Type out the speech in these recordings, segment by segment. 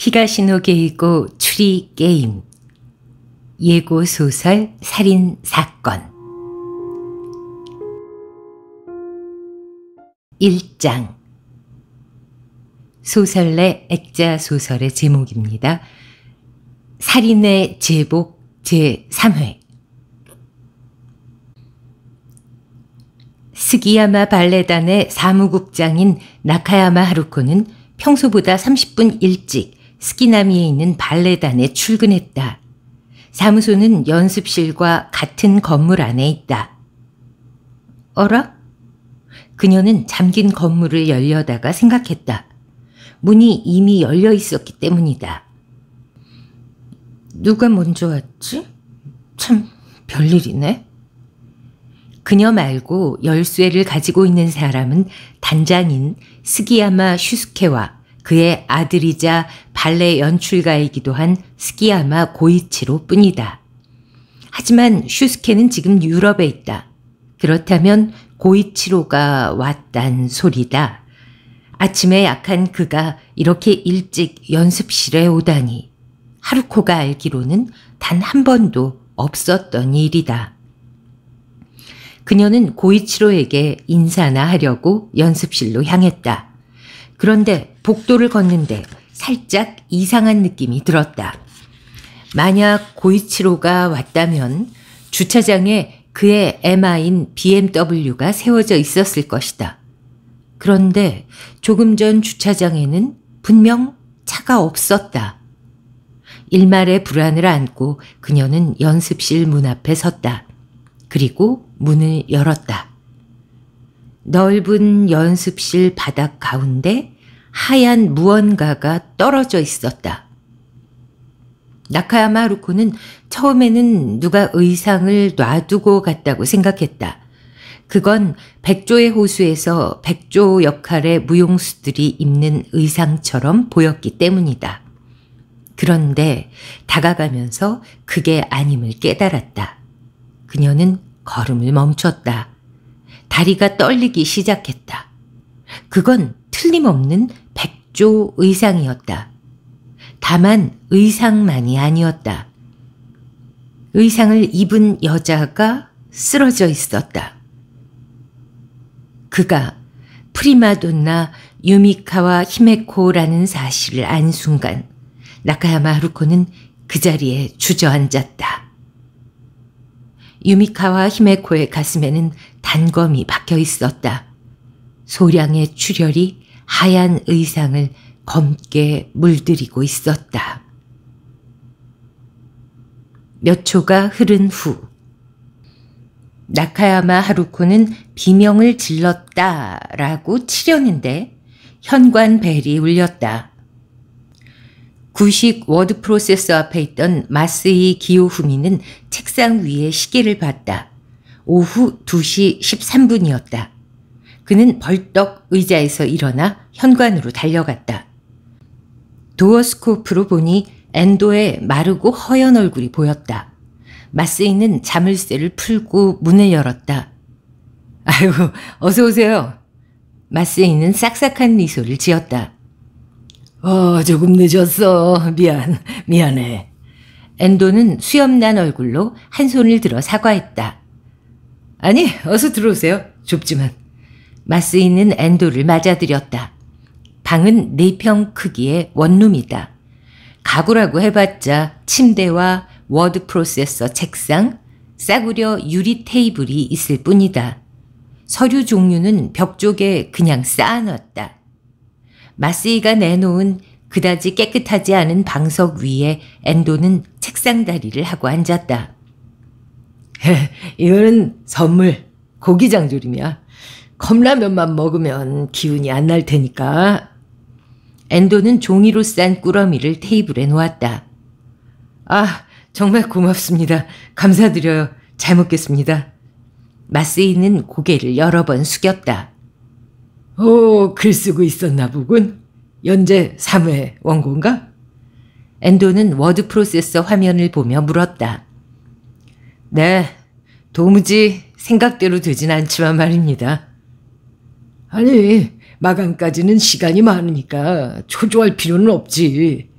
히가시노게이고 추리 게임 예고 소설 살인 사건 1장 소설 내 액자 소설의 제목입니다. 살인의 제복 제3회 스기야마 발레단의 사무국장인 나카야마 하루코는 평소보다 30분 일찍 스키나미에 있는 발레단에 출근했다. 사무소는 연습실과 같은 건물 안에 있다. 어라? 그녀는 잠긴 건물을 열려다가 생각했다. 문이 이미 열려 있었기 때문이다. 누가 먼저 왔지? 참 별일이네. 그녀 말고 열쇠를 가지고 있는 사람은 단장인 스기야마 슈스케와 그의 아들이자 발레 연출가이기도 한 스키야마 고이치로 뿐이다. 하지만 슈스케는 지금 유럽에 있다. 그렇다면 고이치로가 왔단 소리다. 아침에 약한 그가 이렇게 일찍 연습실에 오다니 하루코가 알기로는 단 한 번도 없었던 일이다. 그녀는 고이치로에게 인사나 하려고 연습실로 향했다. 그런데 복도를 걷는데 살짝 이상한 느낌이 들었다. 만약 고이치로가 왔다면 주차장에 그의 MI인 BMW가 세워져 있었을 것이다. 그런데 조금 전 주차장에는 분명 차가 없었다. 일말의 불안을 안고 그녀는 연습실 문 앞에 섰다. 그리고 문을 열었다. 넓은 연습실 바닥 가운데 하얀 무언가가 떨어져 있었다. 나카야마 루코는 처음에는 누가 의상을 놔두고 갔다고 생각했다. 그건 백조의 호수에서 백조 역할의 무용수들이 입는 의상처럼 보였기 때문이다. 그런데 다가가면서 그게 아님을 깨달았다. 그녀는 걸음을 멈췄다. 다리가 떨리기 시작했다. 그건 틀림없는 백조 의상이었다. 다만 의상만이 아니었다. 의상을 입은 여자가 쓰러져 있었다. 그가 프리마돈나 유미카와 히메코라는 사실을 안 순간 나카야마 하루코는 그 자리에 주저앉았다. 유미카와 히메코의 가슴에는 단검이 박혀 있었다. 소량의 출혈이 하얀 의상을 검게 물들이고 있었다. 몇 초가 흐른 후 나카야마 하루코는 비명을 질렀다라고 치려는데 현관 벨이 울렸다. 구식 워드 프로세서 앞에 있던 마스이 기요후미는 책상 위에 시계를 봤다. 오후 2시 13분이었다. 그는 벌떡 의자에서 일어나 현관으로 달려갔다. 도어스코프로 보니 엔도의 마르고 허연 얼굴이 보였다. 마스이는 자물쇠를 풀고 문을 열었다. 아유, 어서 오세요. 마스이는 싹싹한 미소를 지었다. 어, 조금 늦었어. 미안, 미안해. 엔도는 수염난 얼굴로 한 손을 들어 사과했다. 아니, 어서 들어오세요. 좁지만. 마스 이는 엔도를 맞아들였다. 방은 네 평 크기의 원룸이다. 가구라고 해봤자 침대와 워드 프로세서 책상, 싸구려 유리 테이블이 있을 뿐이다. 서류 종류는 벽 쪽에 그냥 쌓아놨다. 마스이가 내놓은 그다지 깨끗하지 않은 방석 위에 엔도는 책상 다리를 하고 앉았다. 이거는 선물, 고기장조림이야. 컵라면만 먹으면 기운이 안 날 테니까. 앤도는 종이로 싼 꾸러미를 테이블에 놓았다. 아, 정말 고맙습니다. 감사드려요. 잘 먹겠습니다. 마스이는 고개를 여러 번 숙였다. 오, 어, 글 쓰고 있었나 보군. 연재 3회 원고인가? 앤도는 워드 프로세서 화면을 보며 물었다. 네, 도무지 생각대로 되진 않지만 말입니다. 아니, 마감까지는 시간이 많으니까 초조할 필요는 없지.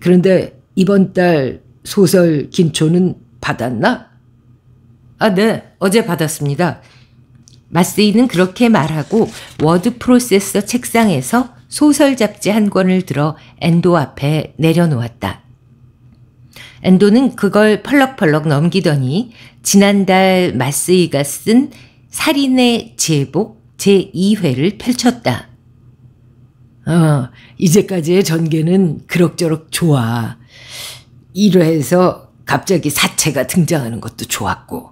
그런데 이번 달 소설 긴초는 받았나? 아, 네. 어제 받았습니다. 마스이는 그렇게 말하고 워드 프로세서 책상에서 소설 잡지 한 권을 들어 엔도 앞에 내려놓았다. 엔도는 그걸 펄럭펄럭 넘기더니 지난달 마스이가 쓴 살인의 제복 제2회를 펼쳤다. 어, 이제까지의 전개는 그럭저럭 좋아. 1회에서 갑자기 사체가 등장하는 것도 좋았고,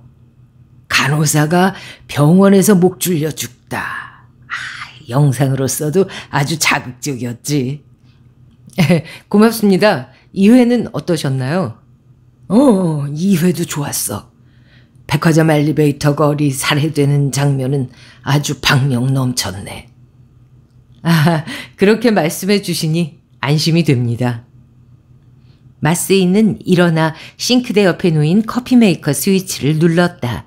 간호사가 병원에서 목 줄려 죽다. 아, 영상으로서도 아주 자극적이었지. 고맙습니다. 2회는 어떠셨나요? 어, 2회도 좋았어. 백화점 엘리베이터 거리 살해되는 장면은 아주 박력 넘쳤네. 아, 그렇게 말씀해 주시니 안심이 됩니다. 마스이는 일어나 싱크대 옆에 놓인 커피 메이커 스위치를 눌렀다.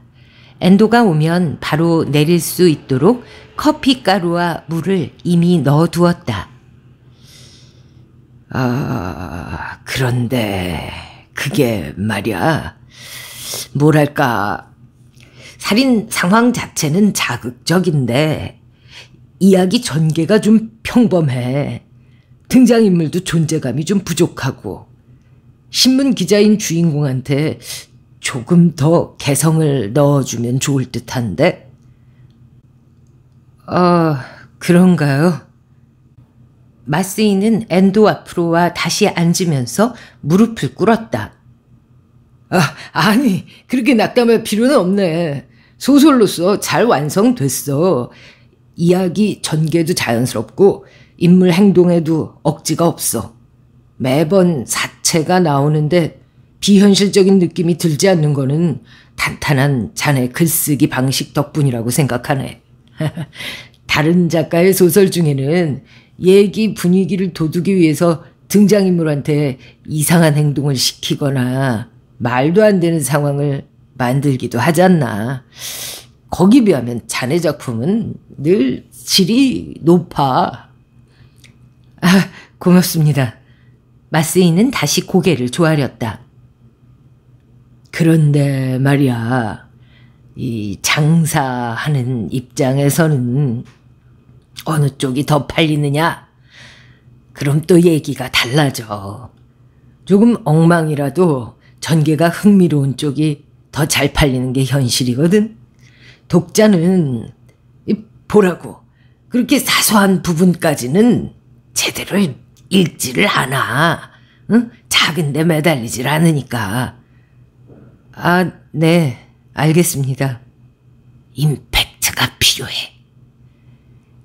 엔도가 오면 바로 내릴 수 있도록 커피 가루와 물을 이미 넣어두었다. 아, 그런데 그게 말이야. 뭐랄까, 살인 상황 자체는 자극적인데, 이야기 전개가 좀 평범해. 등장인물도 존재감이 좀 부족하고, 신문 기자인 주인공한테 조금 더 개성을 넣어주면 좋을 듯 한데, 어, 그런가요? 마스이는 엔도 앞으로와 다시 앉으면서 무릎을 꿇었다. 아, 아니, 그렇게 낙담할 필요는 없네. 소설로서 잘 완성됐어. 이야기 전개도 자연스럽고, 인물 행동에도 억지가 없어. 매번 사체가 나오는데 비현실적인 느낌이 들지 않는 거는 탄탄한 자네 글쓰기 방식 덕분이라고 생각하네. 다른 작가의 소설 중에는 얘기 분위기를 돋우기 위해서 등장인물한테 이상한 행동을 시키거나 말도 안 되는 상황을 만들기도 하지 않나. 거기 비하면 자네 작품은 늘 질이 높아. 아, 고맙습니다. 마스이는 다시 고개를 조아렸다. 그런데 말이야, 이 장사하는 입장에서는 어느 쪽이 더 팔리느냐? 그럼 또 얘기가 달라져. 조금 엉망이라도 전개가 흥미로운 쪽이 더 잘 팔리는 게 현실이거든. 독자는 보라고 그렇게 사소한 부분까지는 제대로 읽지를 않아. 응? 작은데 매달리질 않으니까. 아, 네, 알겠습니다. 임팩트가 필요해.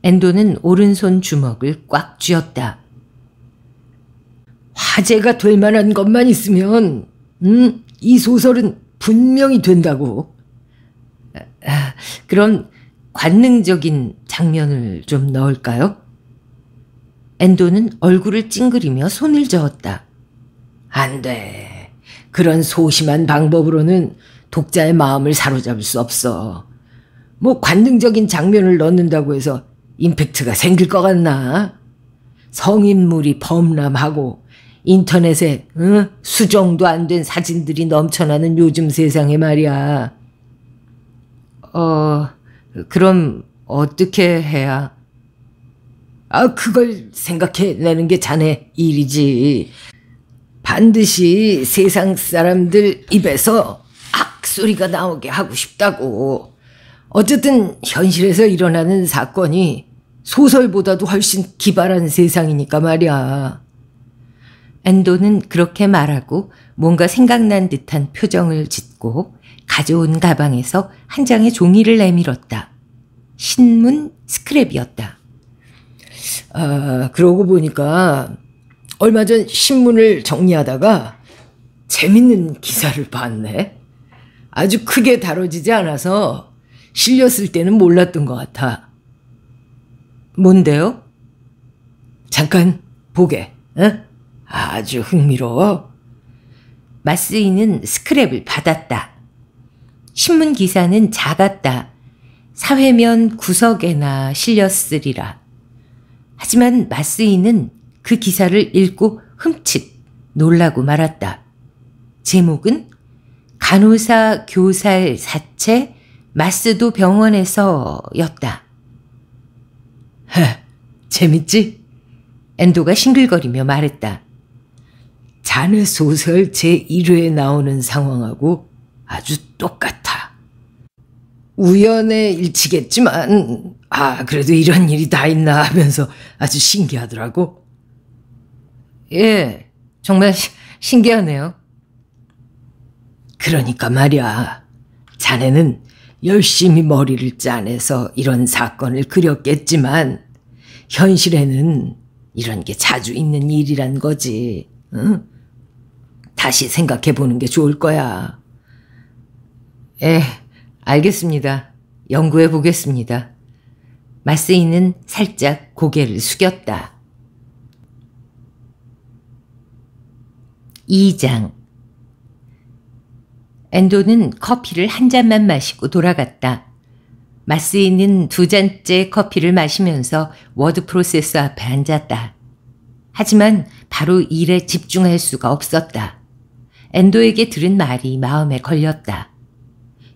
엔도는 오른손 주먹을 꽉 쥐었다. 화제가 될 만한 것만 있으면 음, 이 소설은 분명히 된다고. 그런 관능적인 장면을 좀 넣을까요? 엔도는 얼굴을 찡그리며 손을 저었다. 안 돼. 그런 소심한 방법으로는 독자의 마음을 사로잡을 수 없어. 뭐 관능적인 장면을 넣는다고 해서 임팩트가 생길 것 같나? 성인물이 범람하고 인터넷에 응? 수정도 안 된 사진들이 넘쳐나는 요즘 세상에 말이야. 어, 그럼 어떻게 해야? 아, 그걸 생각해내는 게 자네 일이지. 반드시 세상 사람들 입에서 악소리가 나오게 하고 싶다고. 어쨌든 현실에서 일어나는 사건이 소설보다도 훨씬 기발한 세상이니까 말이야. 안도는 그렇게 말하고 뭔가 생각난 듯한 표정을 짓고 가져온 가방에서 한 장의 종이를 내밀었다. 신문 스크랩이었다. 아, 그러고 보니까 얼마 전 신문을 정리하다가 재밌는 기사를 봤네. 아주 크게 다뤄지지 않아서 실렸을 때는 몰랐던 것 같아. 뭔데요? 잠깐 보게, 응? 아주 흥미로워. 마쓰이는 스크랩을 받았다. 신문 기사는 작았다. 사회면 구석에나 실렸으리라. 하지만 마쓰이는 그 기사를 읽고 흠칫 놀라고 말았다. 제목은 간호사 교살 사체 마스도 병원에서 였다. 헤, 재밌지? 엔도가 싱글거리며 말했다. 자네 소설 제1회에 나오는 상황하고 아주 똑같아. 우연에 일치겠지만 아 그래도 이런 일이 다 있나 하면서 아주 신기하더라고. 예, 정말 시, 신기하네요. 그러니까 말이야. 자네는 열심히 머리를 짜내서 이런 사건을 그렸겠지만 현실에는 이런 게 자주 있는 일이란 거지. 응? 다시 생각해 보는 게 좋을 거야. 에, 알겠습니다. 연구해 보겠습니다. 마스이는 살짝 고개를 숙였다. 2장 엔도는 커피를 한 잔만 마시고 돌아갔다. 마스이는 두 잔째 커피를 마시면서 워드 프로세서 앞에 앉았다. 하지만 바로 일에 집중할 수가 없었다. 엔도에게 들은 말이 마음에 걸렸다.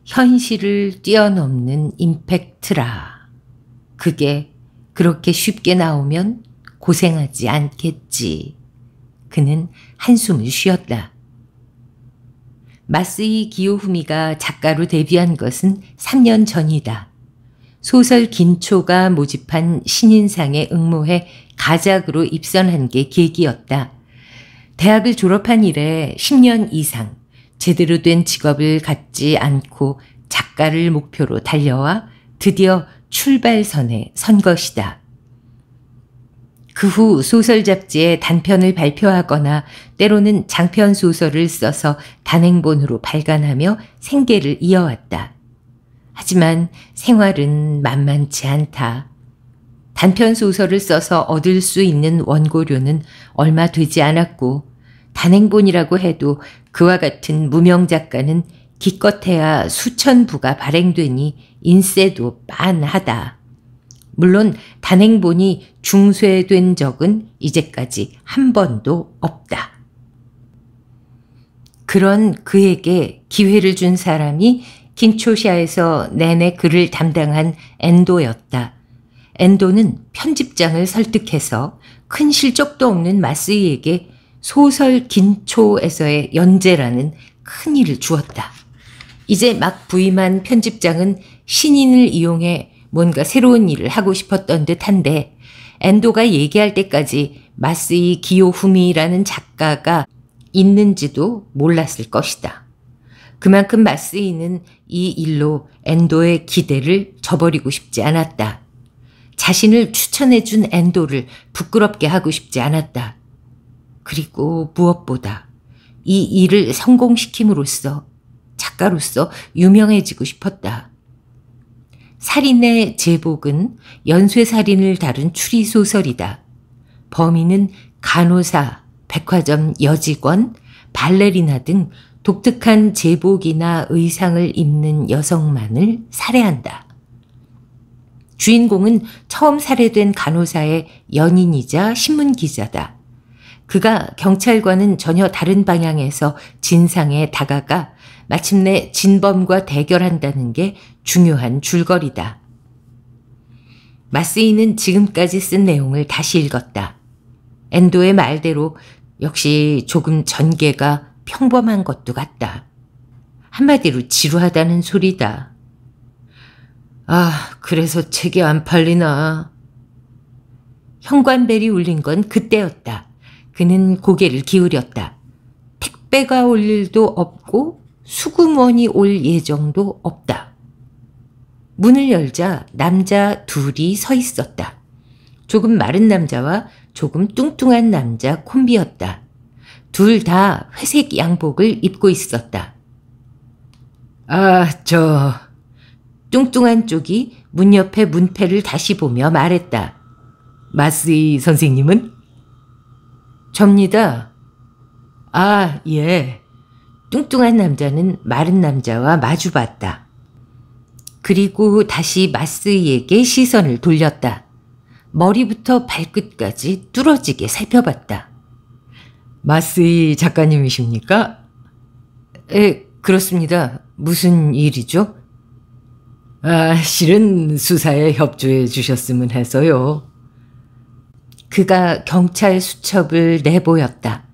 현실을 뛰어넘는 임팩트라. 그게 그렇게 쉽게 나오면 고생하지 않겠지. 그는 한숨을 쉬었다. 마쓰이 기요후미가 작가로 데뷔한 것은 3년 전이다. 소설 긴초가 모집한 신인상에 응모해 가작으로 입선한 게 계기였다. 대학을 졸업한 이래 10년 이상 제대로 된 직업을 갖지 않고 작가를 목표로 달려와 드디어 출발선에 선 것이다. 그 후 소설 잡지에 단편을 발표하거나 때로는 장편 소설을 써서 단행본으로 발간하며 생계를 이어왔다. 하지만 생활은 만만치 않다. 단편 소설을 써서 얻을 수 있는 원고료는 얼마 되지 않았고 단행본이라고 해도 그와 같은 무명 작가는 기껏해야 수천 부가 발행되니 인세도 빤하다. 물론 단행본이 중쇄된 적은 이제까지 한 번도 없다. 그런 그에게 기회를 준 사람이 긴초시아에서 내내 그를 담당한 엔도였다. 엔도는 편집장을 설득해서 큰 실적도 없는 마쓰이에게 소설 긴초에서의 연재라는 큰 일을 주었다. 이제 막 부임한 편집장은 신인을 이용해 뭔가 새로운 일을 하고 싶었던 듯한데 엔도가 얘기할 때까지 마쓰이 기요후미라는 작가가 있는지도 몰랐을 것이다. 그만큼 마쓰이는 이 일로 엔도의 기대를 저버리고 싶지 않았다. 자신을 추천해준 엔도를 부끄럽게 하고 싶지 않았다. 그리고 무엇보다 이 일을 성공시킴으로써 작가로서 유명해지고 싶었다. 살인의 제복은 연쇄살인을 다룬 추리소설이다. 범인은 간호사, 백화점 여직원, 발레리나 등 독특한 제복이나 의상을 입는 여성만을 살해한다. 주인공은 처음 살해된 간호사의 연인이자 신문기자다. 그가 경찰과는 전혀 다른 방향에서 진상에 다가가 마침내 진범과 대결한다는 게 중요한 줄거리다. 마스이는 지금까지 쓴 내용을 다시 읽었다. 엔도의 말대로 역시 조금 전개가 평범한 것도 같다. 한마디로 지루하다는 소리다. 아, 그래서 책이 안 팔리나. 현관벨이 울린 건 그때였다. 그는 고개를 기울였다. 택배가 올 일도 없고 수금원이 올 예정도 없다. 문을 열자 남자 둘이 서 있었다. 조금 마른 남자와 조금 뚱뚱한 남자 콤비였다. 둘 다 회색 양복을 입고 있었다. 아, 저, 뚱뚱한 쪽이 문 옆에 문패를 다시 보며 말했다. 마스이 선생님은? 접니다. 아, 예. 뚱뚱한 남자는 마른 남자와 마주봤다. 그리고 다시 마스이에게 시선을 돌렸다. 머리부터 발끝까지 뚫어지게 살펴봤다. 마스이 작가님이십니까? 에, 그렇습니다. 무슨 일이죠? 아, 실은 수사에 협조해 주셨으면 해서요. 그가 경찰 수첩을 내보였다.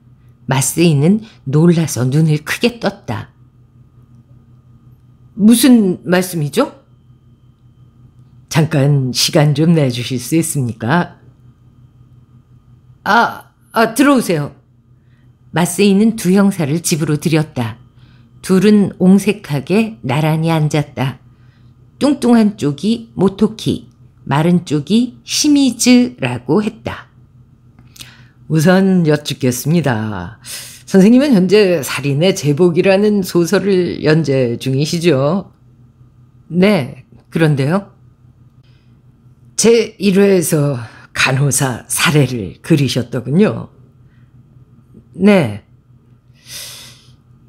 마스이는 놀라서 눈을 크게 떴다. 무슨 말씀이죠? 잠깐 시간 좀 내주실 수 있습니까? 아, 아 들어오세요. 마스이는 두 형사를 집으로 들였다. 둘은 옹색하게 나란히 앉았다. 뚱뚱한 쪽이 모토키, 마른 쪽이 시미즈라고 했다. 우선 여쭙겠습니다. 선생님은 현재 살인의 제복이라는 소설을 연재 중이시죠? 네, 그런데요. 제 1회에서 간호사 사례를 그리셨더군요. 네.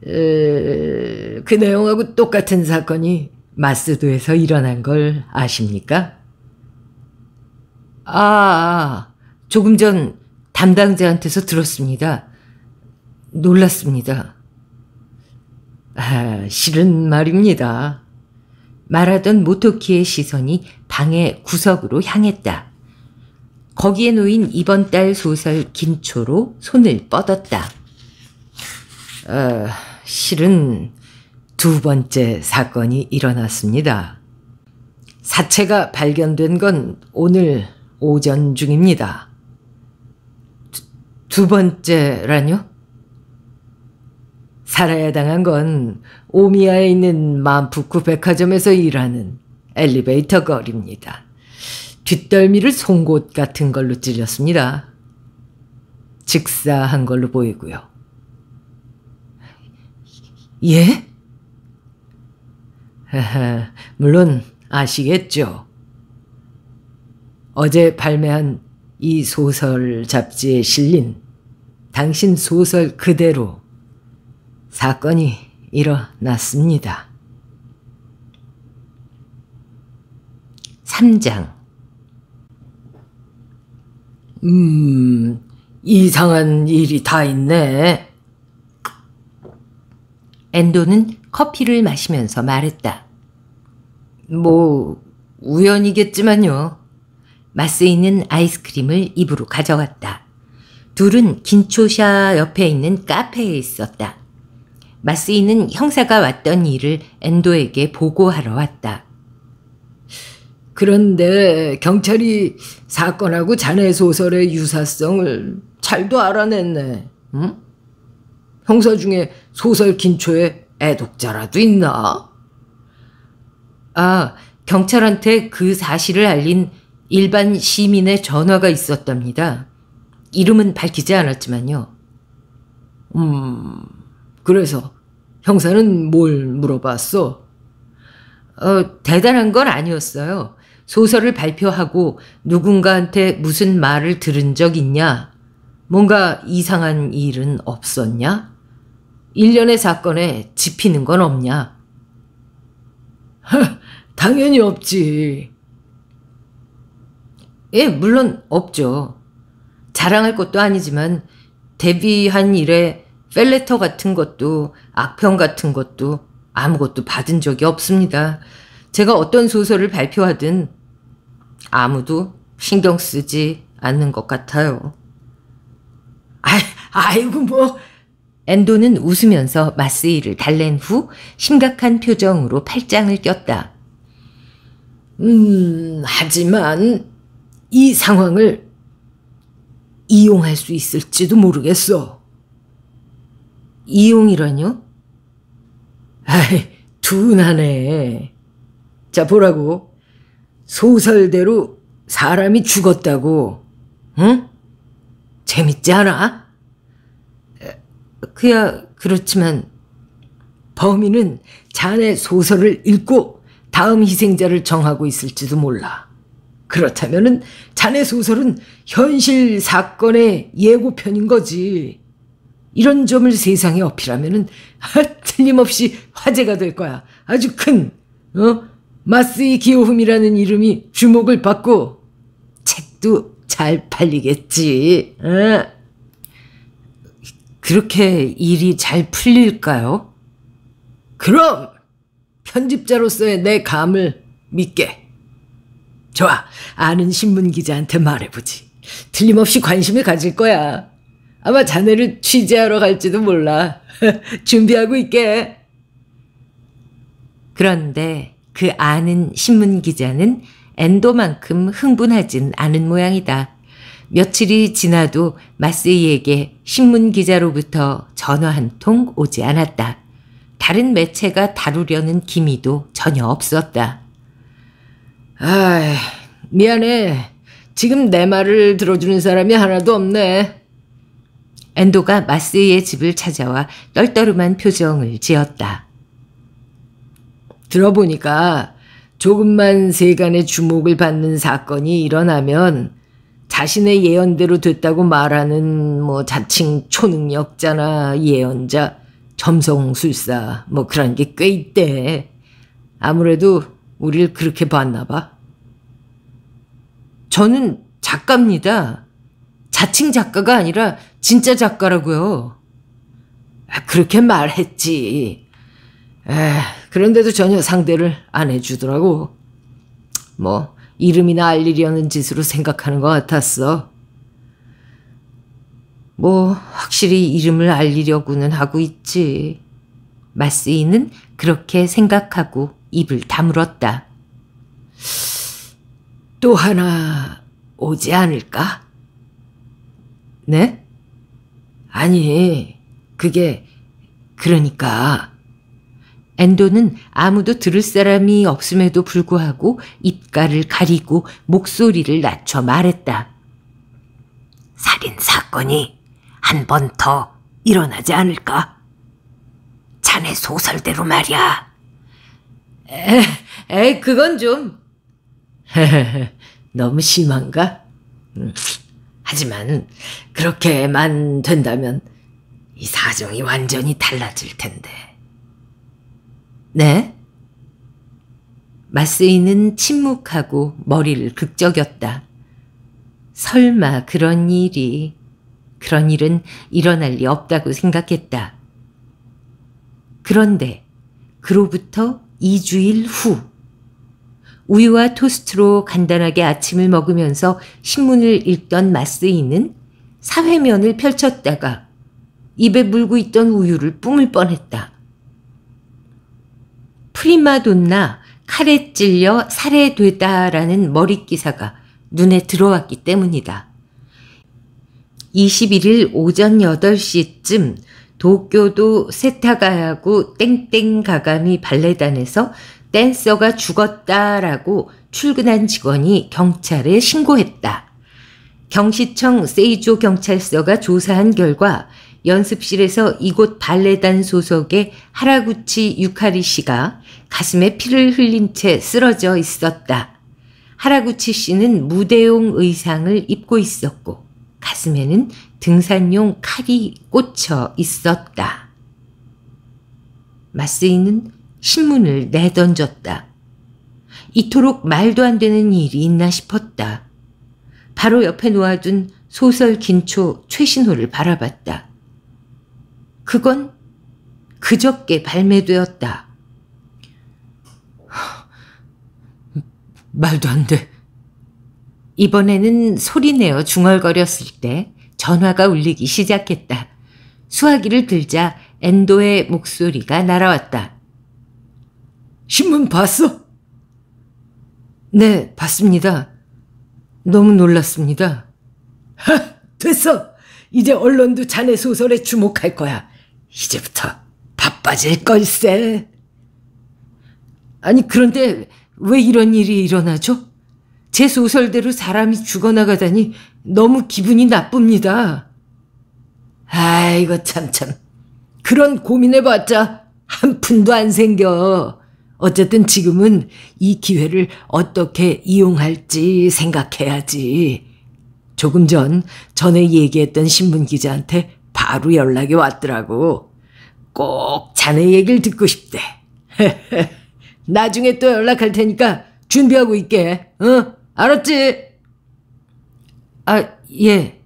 에, 그 내용하고 똑같은 사건이 마스도에서 일어난 걸 아십니까? 아, 조금 전 담당자한테서 들었습니다. 놀랐습니다. 아, 실은 말입니다. 말하던 모토키의 시선이 방의 구석으로 향했다. 거기에 놓인 이번 달 소설 긴초로 손을 뻗었다. 어, 실은 두 번째 사건이 일어났습니다. 사체가 발견된 건 오늘 오전 중입니다. 두, 두 번째라뇨? 살아야 당한 건 오미야에 있는 만푸쿠 백화점에서 일하는 엘리베이터 걸입니다. 뒷덜미를 송곳 같은 걸로 찔렸습니다. 직사한 걸로 보이고요. 예? 물론 아시겠죠. 어제 발매한 이 소설 잡지에 실린 당신 소설 그대로 사건이 일어났습니다. 3장 음, 이상한 일이 다 있네. 엔도는 커피를 마시면서 말했다. 뭐, 우연이겠지만요. 마스 이는 아이스크림을 입으로 가져갔다. 둘은 긴초샤 옆에 있는 카페에 있었다. 마스 이는 형사가 왔던 일을 엔도에게 보고하러 왔다. 그런데 경찰이 사건하고 자네 소설의 유사성을 잘도 알아냈네. 응? 형사 중에 소설 긴초에 애독자라도 있나? 아, 경찰한테 그 사실을 알린 일반 시민의 전화가 있었답니다. 이름은 밝히지 않았지만요. 음, 그래서 형사는 뭘 물어봤어? 어, 대단한 건 아니었어요. 소설을 발표하고 누군가한테 무슨 말을 들은 적 있냐? 뭔가 이상한 일은 없었냐? 일련의 사건에 지피는 건 없냐? 당연히 없지. 예, 물론 없죠. 자랑할 것도 아니지만 데뷔한 일에 펠레터 같은 것도 악평 같은 것도 아무것도 받은 적이 없습니다. 제가 어떤 소설을 발표하든 아무도 신경 쓰지 않는 것 같아요. 아, 아이고 뭐 앤도는 웃으면서 마스이를 달랜 후 심각한 표정으로 팔짱을 꼈다. 음, 하지만 이 상황을 이용할 수 있을지도 모르겠어. 이용이라뇨? 아이, 둔하네. 자, 보라고. 소설대로 사람이 죽었다고. 응? 재밌지 않아? 그야 그렇지만 범인은 자네 소설을 읽고 다음 희생자를 정하고 있을지도 몰라. 그렇다면 자네 소설은 현실 사건의 예고편인 거지. 이런 점을 세상에 어필하면 아, 틀림없이 화제가 될 거야. 아주 큰 어? 마스이 기요흠이라는 이름이 주목을 받고 책도 잘 팔리겠지. 어? 그렇게 일이 잘 풀릴까요? 그럼 편집자로서의 내 감을 믿게. 좋아. 아는 신문 기자한테 말해보지. 틀림없이 관심을 가질 거야. 아마 자네를 취재하러 갈지도 몰라. 준비하고 있게. 그런데 그 아는 신문 기자는 엔도만큼 흥분하진 않은 모양이다. 며칠이 지나도 마세이에게 신문 기자로부터 전화 한 통 오지 않았다. 다른 매체가 다루려는 기미도 전혀 없었다. 아, 미안해. 지금 내 말을 들어주는 사람이 하나도 없네. 엔도가 마이의 집을 찾아와 떨떠름한 표정을 지었다. 들어보니까 조금만 세간의 주목을 받는 사건이 일어나면 자신의 예언대로 됐다고 말하는 뭐 자칭 초능력자나 예언자, 점성술사 뭐 그런 게 꽤 있대. 아무래도 우릴 그렇게 봤나 봐. 저는 작가입니다. 자칭 작가가 아니라 진짜 작가라고요. 아, 그렇게 말했지. 에, 아, 그런데도 전혀 상대를 안 해주더라고. 뭐 이름이나 알리려는 짓으로 생각하는 것 같았어. 뭐 확실히 이름을 알리려고는 하고 있지. 마스이는 그렇게 생각하고 입을 다물었다. 또 하나 오지 않을까? 네? 아니, 그게, 그러니까, 앤도는 아무도 들을 사람이 없음에도 불구하고 입가를 가리고 목소리를 낮춰 말했다. 살인 사건이 한 번 더 일어나지 않을까? 자네 소설대로 말이야. 에, 에 그건 좀. 너무 심한가? 하지만 그렇게만 된다면 이 사정이 완전히 달라질 텐데. 네? 마스이는 침묵하고 머리를 극적였다. 설마 그런 일이, 그런 일은 일어날 리 없다고 생각했다. 그런데 그로부터 2주일 후 우유와 토스트로 간단하게 아침을 먹으면서 신문을 읽던 마스이는 사회면을 펼쳤다가 입에 물고 있던 우유를 뿜을 뻔했다. 프리마돈나 칼에 찔려 살해되다라는 머릿기사가 눈에 들어왔기 때문이다. 21일 오전 8시쯤 도쿄도 세타가야구 땡땡가가미 발레단에서 댄서가 죽었다라고 출근한 직원이 경찰에 신고했다. 경시청 세이조 경찰서가 조사한 결과 연습실에서 이곳 발레단 소속의 하라구치 유카리 씨가 가슴에 피를 흘린 채 쓰러져 있었다. 하라구치 씨는 무대용 의상을 입고 있었고 가슴에는 등산용 칼이 꽂혀 있었다. 마스이는 신문을 내던졌다. 이토록 말도 안 되는 일이 있나 싶었다. 바로 옆에 놓아둔 소설 긴초 최신호를 바라봤다. 그건 그저께 발매되었다. 말도 안 돼. 이번에는 소리내어 중얼거렸을 때 전화가 울리기 시작했다. 수화기를 들자 엔도의 목소리가 날아왔다. 신문 봤어? 네, 봤습니다. 너무 놀랐습니다. 하, 됐어. 이제 언론도 자네 소설에 주목할 거야. 이제부터 바빠질 걸세. 아니 그런데 왜 이런 일이 일어나죠? 제 소설대로 사람이 죽어나가다니 너무 기분이 나쁩니다. 아이거 참참 그런 고민해봤자 한 푼도 안 생겨. 어쨌든 지금은 이 기회를 어떻게 이용할지 생각해야지. 조금 전 전에 얘기했던 신문 기자한테 바로 연락이 왔더라고. 꼭 자네 얘기를 듣고 싶대. 나중에 또 연락할 테니까 준비하고 있게. 응? 어? 알았지? 아, 예.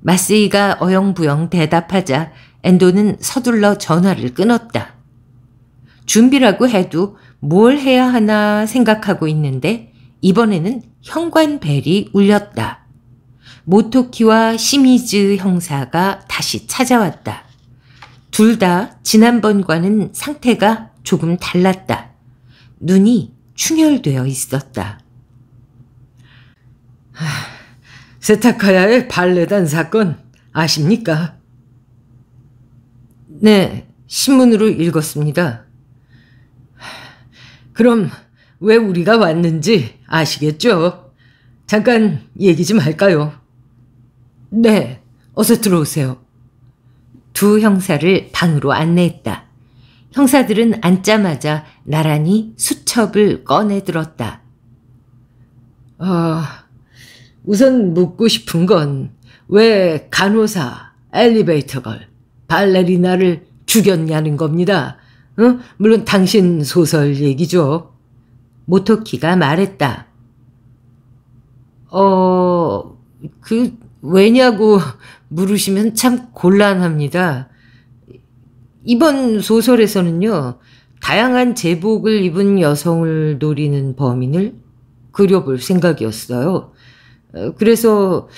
마쓰이가 어영부영 대답하자 엔도는 서둘러 전화를 끊었다. 준비라고 해도 뭘 해야 하나 생각하고 있는데 이번에는 현관벨이 울렸다. 모토키와 시미즈 형사가 다시 찾아왔다. 둘 다 지난번과는 상태가 조금 달랐다. 눈이 충혈되어 있었다. 하, 세타카야의 발레단 사건 아십니까? 네, 신문으로 읽었습니다. 그럼 왜 우리가 왔는지 아시겠죠? 잠깐 얘기 좀 할까요? 네, 어서 들어오세요. 두 형사를 방으로 안내했다. 형사들은 앉자마자 나란히 수첩을 꺼내 들었다. 어, 우선 묻고 싶은 건 왜 간호사, 엘리베이터 걸, 발레리나를 죽였냐는 겁니다. 어? 물론 당신 소설 얘기죠. 모토키가 말했다. 어, 그, 왜냐고 물으시면 참 곤란합니다. 이번 소설에서는요, 다양한 제복을 입은 여성을 노리는 범인을 그려볼 생각이었어요. 어, 그래서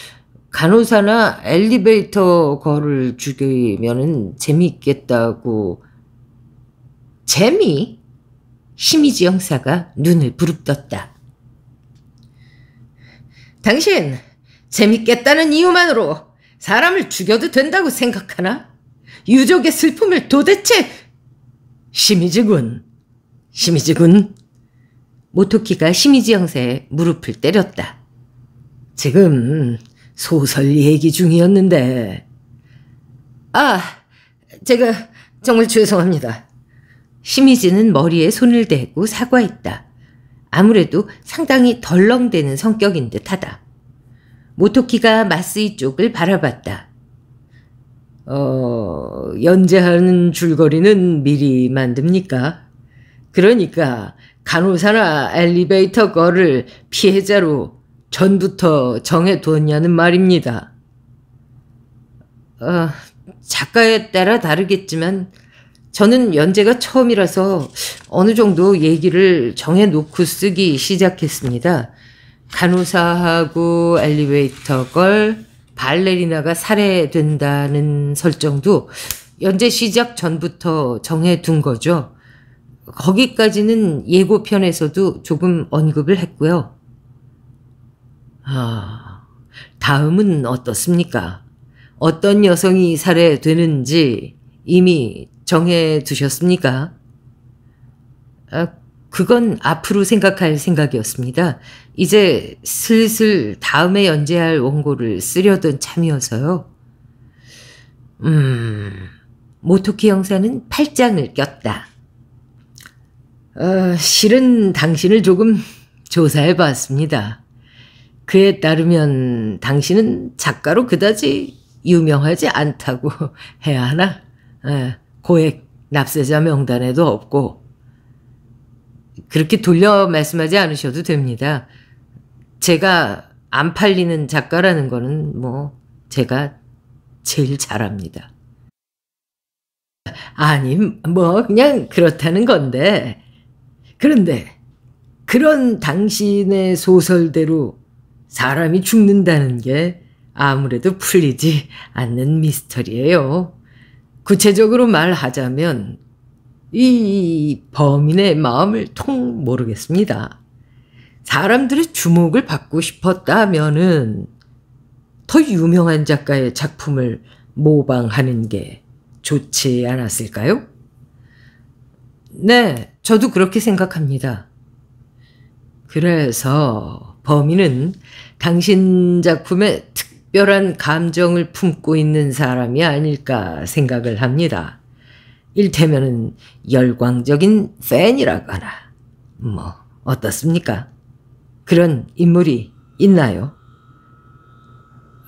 간호사나 엘리베이터 걸을 죽이면 재미있겠다고 재미? 심이지 형사가 눈을 부릅떴다. 당신 재밌겠다는 이유만으로 사람을 죽여도 된다고 생각하나? 유족의 슬픔을 도대체... 시미지군, 시미지군. 모토키가 시미지 형세의 무릎을 때렸다. 지금 소설 얘기 중이었는데... 아, 제가 정말 죄송합니다. 시미지는 머리에 손을 대고 사과했다. 아무래도 상당히 덜렁대는 성격인 듯하다. 모토키가 마쓰이 쪽을 바라봤다. 어, 연재하는 줄거리는 미리 만듭니까? 그러니까 간호사나 엘리베이터 거를 피해자로 전부터 정해두었냐는 말입니다. 어, 작가에 따라 다르겠지만 저는 연재가 처음이라서 어느 정도 얘기를 정해놓고 쓰기 시작했습니다. 간호사하고 엘리베이터 걸 발레리나가 살해된다는 설정도 연재 시작 전부터 정해둔 거죠. 거기까지는 예고편에서도 조금 언급을 했고요. 아, 다음은 어떻습니까? 어떤 여성이 살해되는지 이미 정해두셨습니까? 아, 그건 앞으로 생각할 생각이었습니다. 이제 슬슬 다음에 연재할 원고를 쓰려던 참이어서요. 음, 모토키 형사는 팔짱을 꼈다. 어, 실은 당신을 조금 조사해 봤습니다. 그에 따르면 당신은 작가로 그다지 유명하지 않다고 해야 하나? 에, 예, 고액 납세자 명단에도 없고 그렇게 돌려 말씀하지 않으셔도 됩니다. 제가 안 팔리는 작가라는 거는 뭐 제가 제일 잘합니다. 아니, 뭐 그냥 그렇다는 건데. 그런데 그런 당신의 소설대로 사람이 죽는다는 게 아무래도 풀리지 않는 미스터리예요. 구체적으로 말하자면 이 범인의 마음을 통 모르겠습니다. 사람들의 주목을 받고 싶었다면은 더 유명한 작가의 작품을 모방하는 게 좋지 않았을까요? 네, 저도 그렇게 생각합니다. 그래서 범인은 당신 작품에 특별한 감정을 품고 있는 사람이 아닐까 생각을 합니다. 일테면 열광적인 팬이라거나, 뭐, 어떻습니까? 그런 인물이 있나요?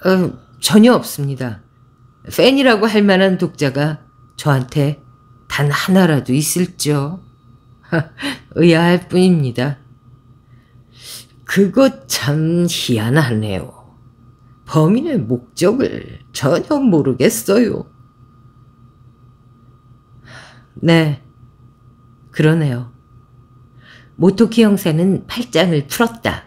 어, 전혀 없습니다. 팬이라고 할 만한 독자가 저한테 단 하나라도 있을지요. 의아할 뿐입니다. 그것 참 희한하네요. 범인의 목적을 전혀 모르겠어요. 네, 그러네요. 모토키 형사는 팔짱을 풀었다.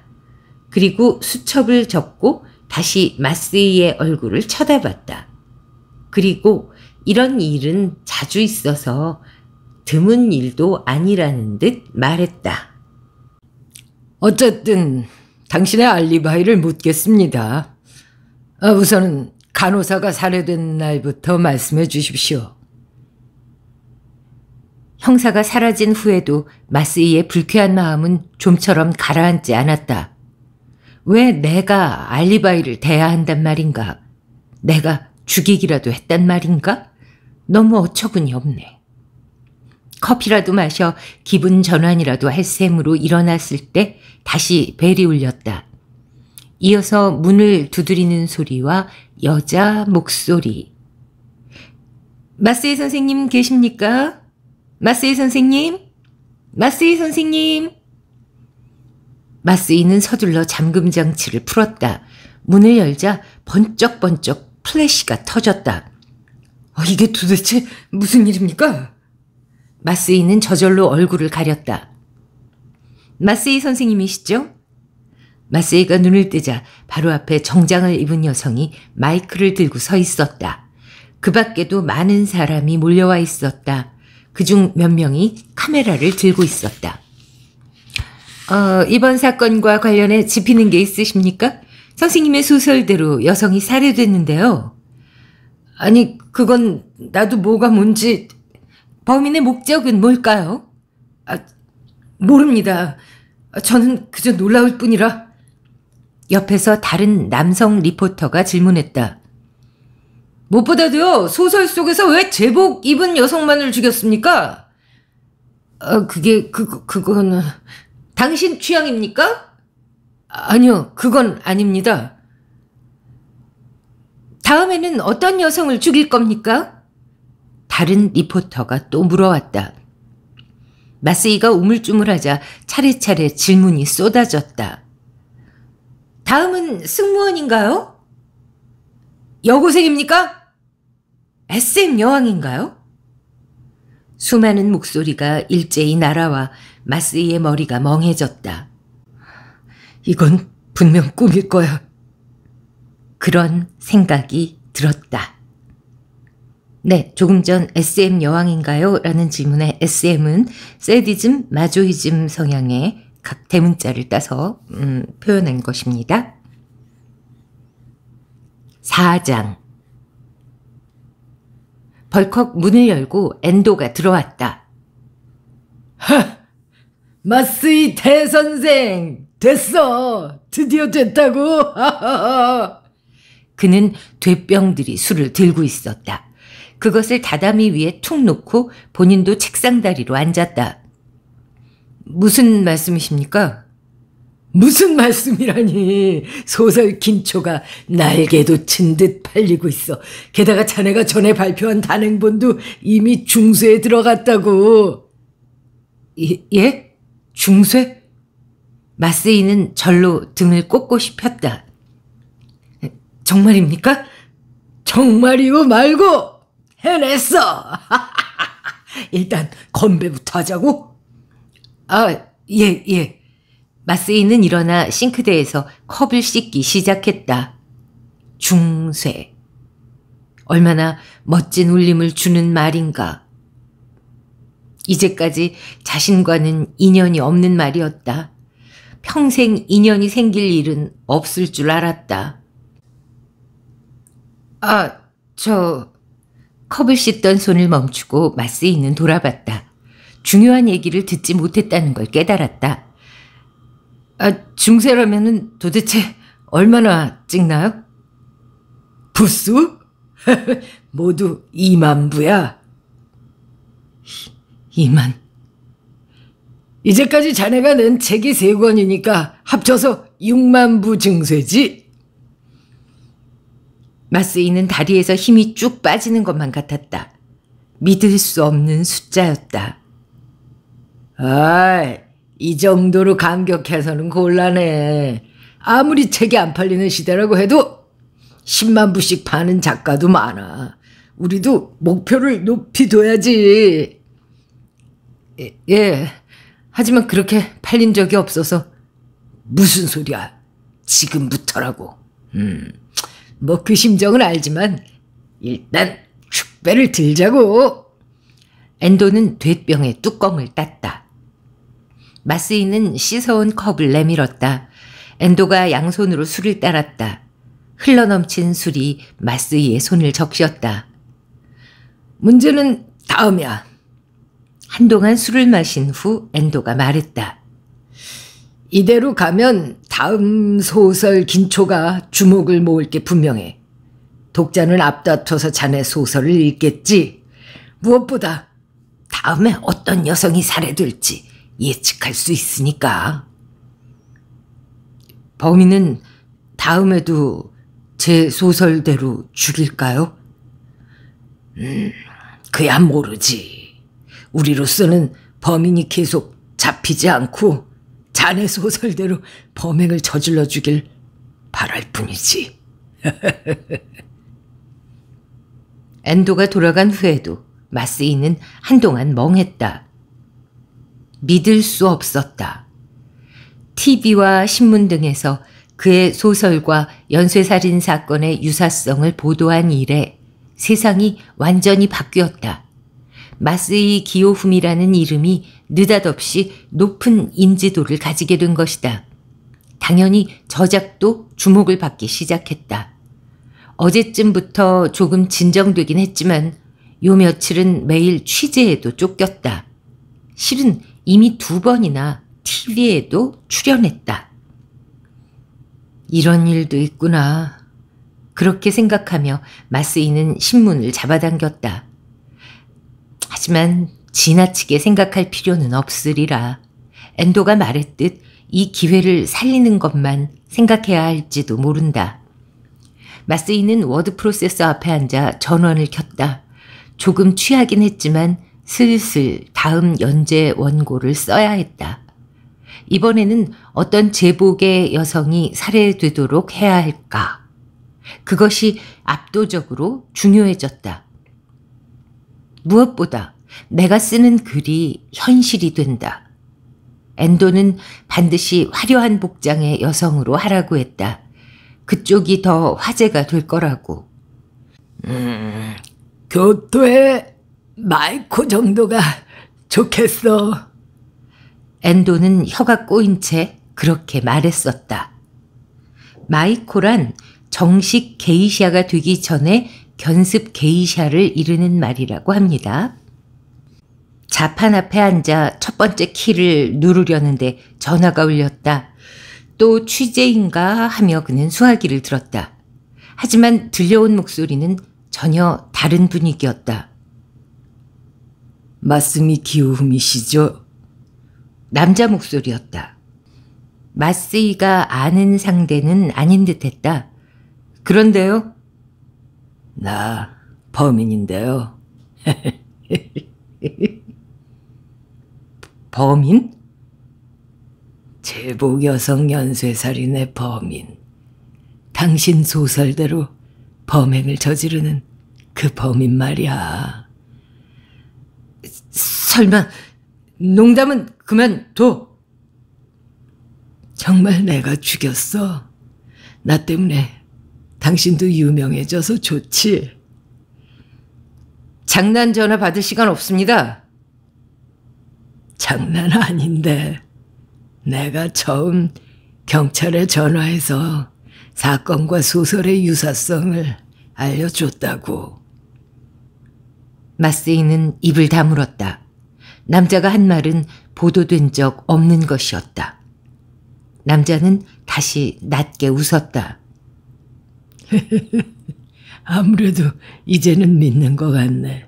그리고 수첩을 접고 다시 마쓰이의 얼굴을 쳐다봤다. 그리고 이런 일은 자주 있어서 드문 일도 아니라는 듯 말했다. 어쨌든 당신의 알리바이를 묻겠습니다. 아, 우선 간호사가 살해된 날부터 말씀해 주십시오. 형사가 사라진 후에도 마쓰이의 불쾌한 마음은 좀처럼 가라앉지 않았다. 왜 내가 알리바이를 대야 한단 말인가? 내가 죽이기라도 했단 말인가? 너무 어처구니 없네. 커피라도 마셔 기분 전환이라도 할 셈으로 일어났을 때 다시 벨이 울렸다. 이어서 문을 두드리는 소리와 여자 목소리. 마스이 선생님 계십니까? 마스이 선생님? 마스이 선생님? 마스이는 서둘러 잠금 장치를 풀었다. 문을 열자 번쩍번쩍 플래시가 터졌다. 어, 이게 도대체 무슨 일입니까? 마스이는 저절로 얼굴을 가렸다. 마스이 선생님이시죠? 마스이가 눈을 뜨자 바로 앞에 정장을 입은 여성이 마이크를 들고 서 있었다. 그 밖에도 많은 사람이 몰려와 있었다. 그중 몇 명이 카메라를 들고 있었다. 어, 이번 사건과 관련해 짚이는 게 있으십니까? 선생님의 소설대로 여성이 살해됐는데요. 아니, 그건 나도 뭐가 뭔지 범인의 목적은 뭘까요? 아, 모릅니다. 저는 그저 놀라울 뿐이라. 옆에서 다른 남성 리포터가 질문했다. 무엇보다도요, 소설 속에서 왜 제복 입은 여성만을 죽였습니까? 아, 그게, 그, 그거는. 당신 취향입니까? 아니요, 그건 아닙니다. 다음에는 어떤 여성을 죽일 겁니까? 다른 리포터가 또 물어왔다. 마쓰이가 우물쭈물하자 차례차례 질문이 쏟아졌다. 다음은 승무원인가요? 여고생입니까? SM 여왕인가요? 수많은 목소리가 일제히 날아와 마쓰이의 머리가 멍해졌다. 이건 분명 꿈일 거야. 그런 생각이 들었다. 네, 조금 전 SM 여왕인가요? 라는 질문에 SM은 세디즘, 마조이즘 성향의 각 대문자를 따서 음, 표현한 것입니다. 4장 벌컥 문을 열고 엔도가 들어왔다. 하! 마스이 대선생! 됐어! 드디어 됐다고! 그는 되병들이 술을 들고 있었다. 그것을 다다미 위에 툭 놓고 본인도 책상 다리로 앉았다. 무슨 말씀이십니까? 무슨 말씀이라니. 소설 김초가 날개도 친 듯 팔리고 있어. 게다가 자네가 전에 발표한 단행본도 이미 중쇄에 들어갔다고. 예? 중쇄? 마세이는 절로 등을 꽂고 싶었다 정말입니까? 정말이고 말고 해냈어. 일단 건배부터 하자고. 아, 예, 예. 마세이는 일어나 싱크대에서 컵을 씻기 시작했다. 중쇠. 얼마나 멋진 울림을 주는 말인가. 이제까지 자신과는 인연이 없는 말이었다. 평생 인연이 생길 일은 없을 줄 알았다. 아, 저... 컵을 씻던 손을 멈추고 마스이는 돌아봤다. 중요한 얘기를 듣지 못했다는 걸 깨달았다. 아, 중세라면은 도대체 얼마나 찍나요? 부수? 모두 2만 부야. 2만. 이제까지 자네가 낸 책이 세 권이니까 합쳐서 6만 부 증세지. 마쓰이는 다리에서 힘이 쭉 빠지는 것만 같았다. 믿을 수 없는 숫자였다. 아이, 이 정도로 감격해서는 곤란해. 아무리 책이 안 팔리는 시대라고 해도 10만 부씩 파는 작가도 많아. 우리도 목표를 높이 둬야지. 예, 예. 하지만 그렇게 팔린 적이 없어서 무슨 소리야. 지금부터라고. 음. 뭐 그 심정은 알지만 일단 축배를 들자고. 엔도는 뒷병의 뚜껑을 땄다. 마쓰이는 씻어온 컵을 내밀었다. 엔도가 양손으로 술을 따랐다. 흘러넘친 술이 마쓰이의 손을 적셨다. 문제는 다음이야. 한동안 술을 마신 후 엔도가 말했다. 이대로 가면 다음 소설 긴초가 주목을 모을 게 분명해. 독자는 앞다퉈서 자네 소설을 읽겠지. 무엇보다 다음에 어떤 여성이 살해될지 예측할 수 있으니까. 범인은 다음에도 제 소설대로 죽일까요? 음, 그야 모르지. 우리로서는 범인이 계속 잡히지 않고 자네 소설대로 범행을 저질러 주길 바랄 뿐이지. 엔도가 돌아간 후에도 마스이는 한동안 멍했다. 믿을 수 없었다. TV와 신문 등에서 그의 소설과 연쇄살인 사건의 유사성을 보도한 이래 세상이 완전히 바뀌었다. 마쓰이 기요후이라는 이름이 느닷없이 높은 인지도를 가지게 된 것이다. 당연히 저작도 주목을 받기 시작했다. 어제쯤부터 조금 진정되긴 했지만 요 며칠은 매일 취재에도 쫓겼다. 실은 이미 두 번이나 TV에도 출연했다. 이런 일도 있구나. 그렇게 생각하며 마쓰이는 신문을 잡아당겼다. 하지만 지나치게 생각할 필요는 없으리라. 엔도가 말했듯 이 기회를 살리는 것만 생각해야 할지도 모른다. 마쓰이는 워드 프로세서 앞에 앉아 전원을 켰다. 조금 취하긴 했지만 슬슬 다음 연재 원고를 써야 했다. 이번에는 어떤 제복의 여성이 살해되도록 해야 할까. 그것이 압도적으로 중요해졌다. 무엇보다 내가 쓰는 글이 현실이 된다. 엔도는 반드시 화려한 복장의 여성으로 하라고 했다. 그쪽이 더 화제가 될 거라고. 음, 교토에 마이코 정도가 좋겠어. 앤도는 혀가 꼬인 채 그렇게 말했었다. 마이코란 정식 게이샤가 되기 전에 견습 게이샤를 이르는 말이라고 합니다. 자판 앞에 앉아 첫 번째 키를 누르려는데 전화가 울렸다. 또 취재인가 하며 그는 수화기를 들었다. 하지만 들려온 목소리는 전혀 다른 분위기였다. 마씀이기우흠이시죠 남자 목소리였다. 마쓰이가 아는 상대는 아닌 듯했다. 그런데요? 나 범인인데요. 범인? 제복 여성 연쇄살인의 범인. 당신 소설대로 범행을 저지르는 그 범인 말이야. 설마 농담은 그만둬. 정말 내가 죽였어. 나 때문에 당신도 유명해져서 좋지. 장난 전화 받을 시간 없습니다. 장난 아닌데 내가 처음 경찰에 전화해서 사건과 소설의 유사성을 알려줬다고. 마스이는 입을 다물었다. 남자가 한 말은 보도된 적 없는 것이었다. 남자는 다시 낮게 웃었다. 아무래도 이제는 믿는 것 같네.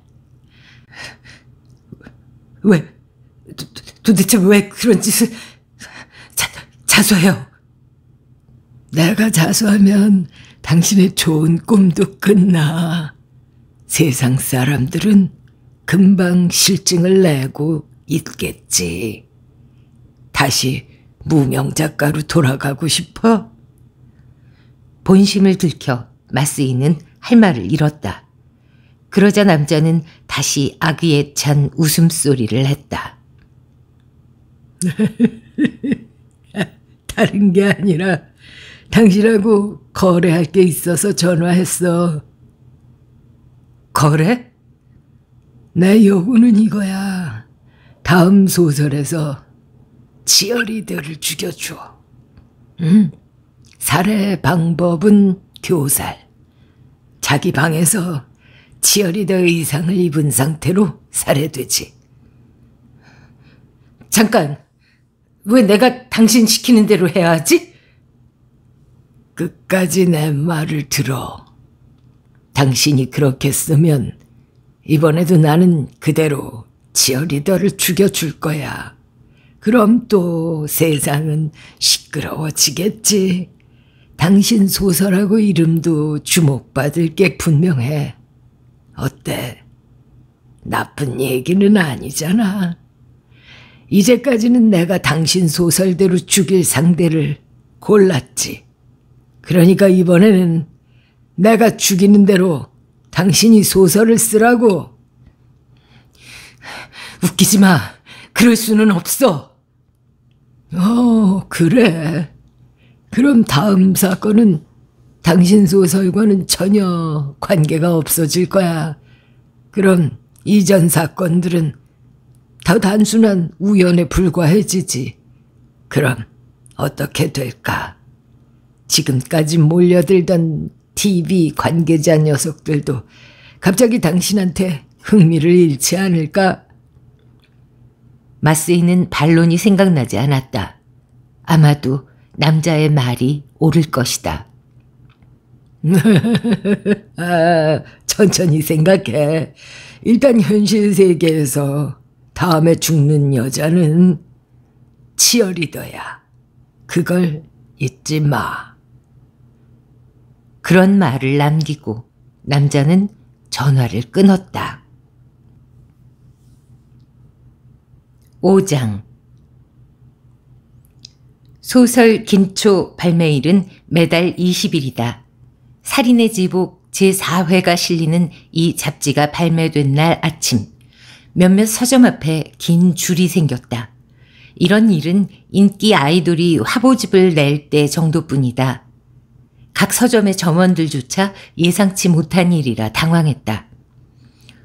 왜, 도, 도대체 왜 그런 짓을 자, 자수해요? 내가 자수하면 당신의 좋은 꿈도 끝나. 세상 사람들은 금방 실증을 내고 있겠지. 다시 무명 작가로 돌아가고 싶어? 본심을 들켜 마스이는 할 말을 잃었다. 그러자 남자는 다시 아귀에 찬 웃음소리를 했다. 다른 게 아니라 당신하고 거래할 게 있어서 전화했어. 거래? 내여구는 이거야. 다음 소설에서 지어리더를 죽여줘. 응? 살해 방법은 교살. 자기 방에서 지어리더 의상을 입은 상태로 살해되지. 잠깐, 왜 내가 당신 시키는 대로 해야 하지? 끝까지 내 말을 들어. 당신이 그렇게 쓰면 이번에도 나는 그대로 지어 리더를 죽여줄 거야. 그럼 또 세상은 시끄러워지겠지. 당신 소설하고 이름도 주목받을 게 분명해. 어때? 나쁜 얘기는 아니잖아. 이제까지는 내가 당신 소설대로 죽일 상대를 골랐지. 그러니까 이번에는 내가 죽이는 대로 당신이 소설을 쓰라고. 웃기지 마. 그럴 수는 없어. 어, 그래. 그럼 다음 사건은 당신 소설과는 전혀 관계가 없어질 거야. 그럼 이전 사건들은 더 단순한 우연에 불과해지지. 그럼 어떻게 될까? 지금까지 몰려들던 TV 관계자 녀석들도 갑자기 당신한테 흥미를 잃지 않을까? 마스이는 반론이 생각나지 않았다. 아마도 남자의 말이 옳을 것이다. 아, 천천히 생각해. 일단 현실 세계에서 다음에 죽는 여자는 치어리더야. 그걸 잊지 마. 그런 말을 남기고 남자는 전화를 끊었다. 5장 소설 긴초 발매일은 매달 20일이다. 살인의 지복 제4회가 실리는 이 잡지가 발매된 날 아침 몇몇 서점 앞에 긴 줄이 생겼다. 이런 일은 인기 아이돌이 화보집을 낼 때 정도뿐이다. 각 서점의 점원들조차 예상치 못한 일이라 당황했다.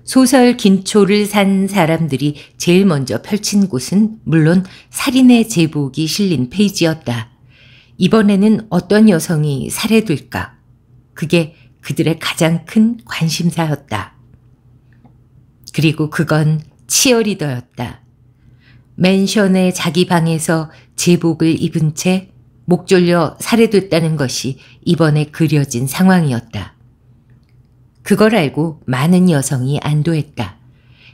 소설 긴초를 산 사람들이 제일 먼저 펼친 곳은 물론 살인의 제복이 실린 페이지였다. 이번에는 어떤 여성이 살해될까? 그게 그들의 가장 큰 관심사였다. 그리고 그건 치어리더였다. 맨션의 자기 방에서 제복을 입은 채목 졸려 살해됐다는 것이 이번에 그려진 상황이었다. 그걸 알고 많은 여성이 안도했다.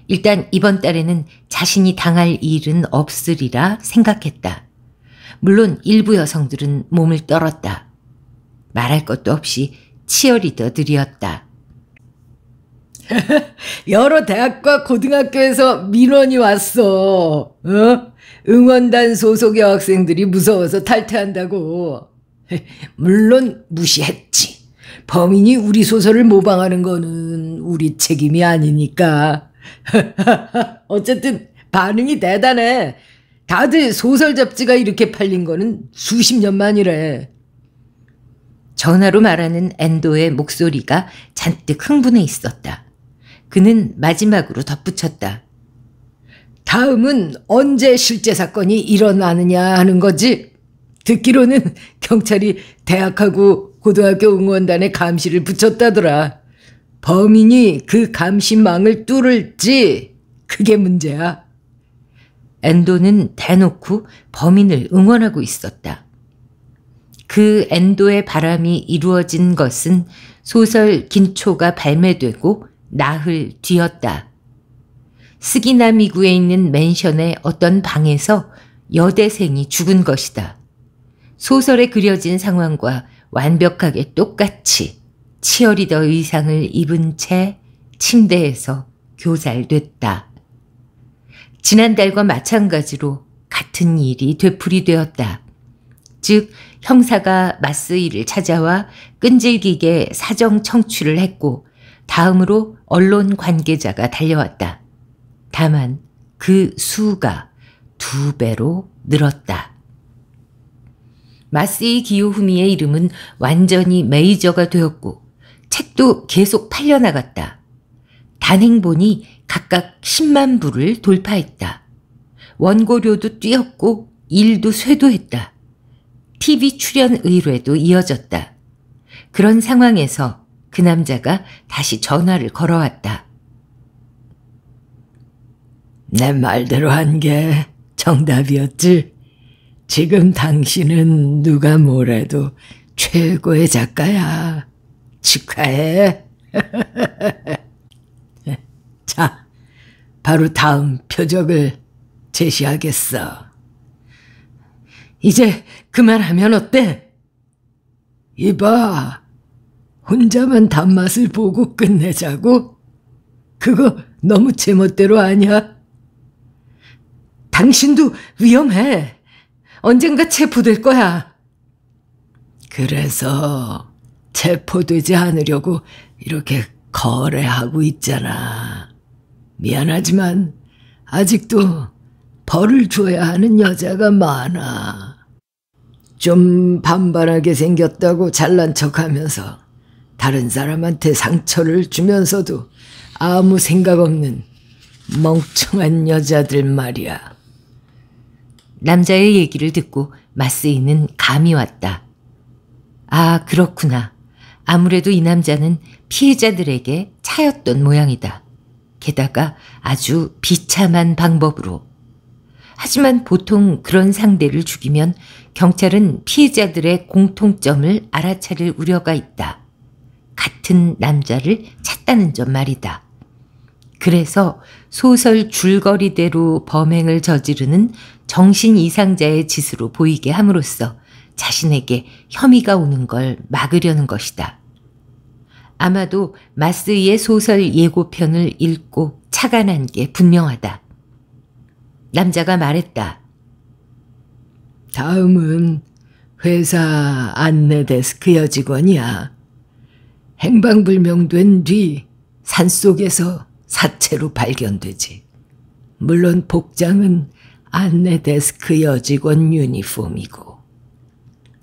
일단 이번 달에는 자신이 당할 일은 없으리라 생각했다. 물론 일부 여성들은 몸을 떨었다. 말할 것도 없이 치어리더들이었다. 여러 대학과 고등학교에서 민원이 왔어. 어? 응원단 소속의 학생들이 무서워서 탈퇴한다고. 물론 무시했지. 범인이 우리 소설을 모방하는 거는 우리 책임이 아니니까. 어쨌든 반응이 대단해. 다들 소설 잡지가 이렇게 팔린 거는 수십 년 만이래. 전화로 말하는 엔도의 목소리가 잔뜩 흥분해 있었다. 그는 마지막으로 덧붙였다. 다음은 언제 실제 사건이 일어나느냐 하는 거지. 듣기로는 경찰이 대학하고 고등학교 응원단에 감시를 붙였다더라. 범인이 그 감시망을 뚫을지 그게 문제야. 엔도는 대놓고 범인을 응원하고 있었다. 그 엔도의 바람이 이루어진 것은 소설 긴초가 발매되고 나흘 뒤였다. 스기나미구에 있는 맨션의 어떤 방에서 여대생이 죽은 것이다. 소설에 그려진 상황과 완벽하게 똑같이 치어리더 의상을 입은 채 침대에서 교살됐다. 지난달과 마찬가지로 같은 일이 되풀이되었다. 즉 형사가 마스이를 찾아와 끈질기게 사정 청취를 했고 다음으로 언론 관계자가 달려왔다. 다만 그 수가 두 배로 늘었다. 마쓰이 기요후미의 이름은 완전히 메이저가 되었고 책도 계속 팔려나갔다. 단행본이 각각 10만 부를 돌파했다. 원고료도 뛰었고 일도 쇄도했다. TV 출연 의뢰도 이어졌다. 그런 상황에서 그 남자가 다시 전화를 걸어왔다. 내 말대로 한 게 정답이었지. 지금 당신은 누가 뭐래도 최고의 작가야. 축하해. 자, 바로 다음 표적을 제시하겠어. 이제 그만하면 어때? 이봐, 혼자만 단맛을 보고 끝내자고? 그거 너무 제멋대로 아니야? 당신도 위험해. 언젠가 체포될 거야. 그래서 체포되지 않으려고 이렇게 거래하고 있잖아. 미안하지만 아직도 벌을 줘야 하는 여자가 많아. 좀 반반하게 생겼다고 잘난 척하면서 다른 사람한테 상처를 주면서도 아무 생각 없는 멍청한 여자들 말이야. 남자의 얘기를 듣고 마쓰이는 감이 왔다. 아, 그렇구나. 아무래도 이 남자는 피해자들에게 차였던 모양이다. 게다가 아주 비참한 방법으로. 하지만 보통 그런 상대를 죽이면 경찰은 피해자들의 공통점을 알아차릴 우려가 있다. 같은 남자를 찾다는 점 말이다. 그래서 소설 줄거리대로 범행을 저지르는 정신 이상자의 짓으로 보이게 함으로써 자신에게 혐의가 오는 걸 막으려는 것이다. 아마도 마스의 소설 예고편을 읽고 착안한 게 분명하다. 남자가 말했다. 다음은 회사 안내 데스크 여직원이야. 행방불명된 뒤 산속에서 사체로 발견되지. 물론 복장은 안내 데스크 여직원 유니폼이고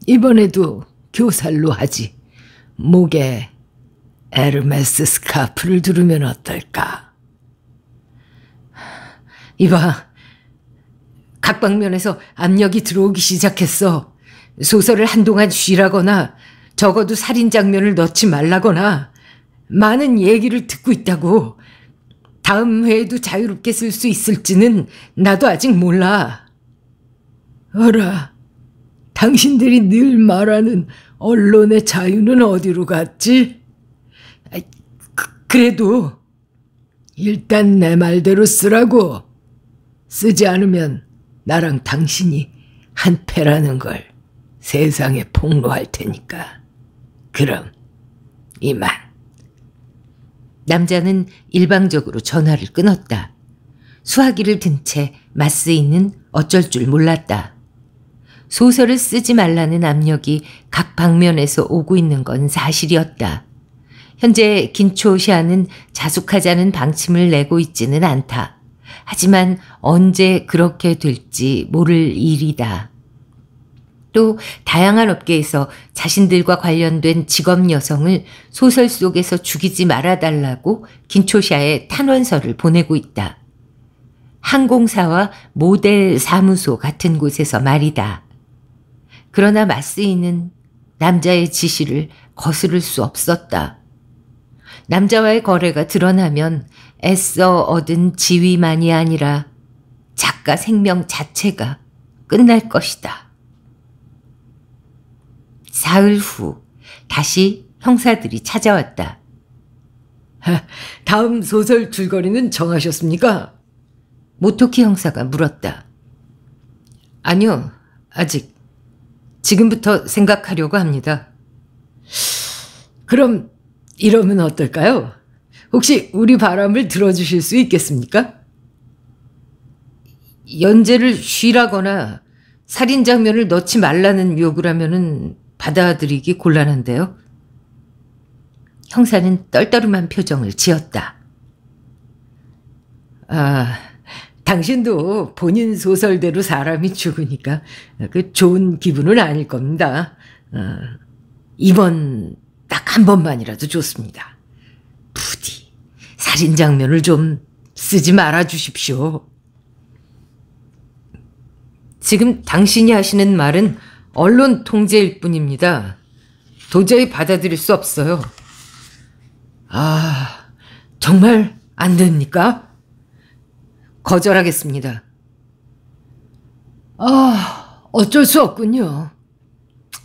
이번에도 교살로 하지 목에 에르메스 스카프를 두르면 어떨까? 이봐, 각 방면에서 압력이 들어오기 시작했어. 소설을 한동안 쉬라거나 적어도 살인 장면을 넣지 말라거나 많은 얘기를 듣고 있다고 다음 회에도 자유롭게 쓸 수 있을지는 나도 아직 몰라. 어라, 당신들이 늘 말하는 언론의 자유는 어디로 갔지? 아, 그, 그래도 일단 내 말대로 쓰라고. 쓰지 않으면 나랑 당신이 한패라는 걸 세상에 폭로할 테니까. 그럼 이만. 남자는 일방적으로 전화를 끊었다. 수화기를 든 채마스이는 어쩔 줄 몰랐다. 소설을 쓰지 말라는 압력이 각 방면에서 오고 있는 건 사실이었다. 현재 김초시아는 자숙하자는 방침을 내고 있지는 않다. 하지만 언제 그렇게 될지 모를 일이다. 또 다양한 업계에서 자신들과 관련된 직업 여성을 소설 속에서 죽이지 말아달라고 긴초샤에 탄원서를 보내고 있다. 항공사와 모델 사무소 같은 곳에서 말이다. 그러나 마스이는 남자의 지시를 거스를 수 없었다. 남자와의 거래가 드러나면 애써 얻은 지위만이 아니라 작가 생명 자체가 끝날 것이다. 사흘 후 다시 형사들이 찾아왔다. 다음 소설 줄거리는 정하셨습니까? 모토키 형사가 물었다. 아니요, 아직. 지금부터 생각하려고 합니다. 그럼 이러면 어떨까요? 혹시 우리 바람을 들어주실 수 있겠습니까? 연재를 쉬라거나 살인 장면을 넣지 말라는 요구라면은 받아들이기 곤란한데요. 형사는 떨떠름한 표정을 지었다. 아, 당신도 본인 소설대로 사람이 죽으니까 그 좋은 기분은 아닐 겁니다. 어, 이번 딱 한 번만이라도 좋습니다. 부디 살인 장면을 좀 쓰지 말아 주십시오. 지금 당신이 하시는 말은 언론 통제일 뿐입니다. 도저히 받아들일 수 없어요. 아, 정말 안 됩니까? 거절하겠습니다. 아, 어쩔 수 없군요.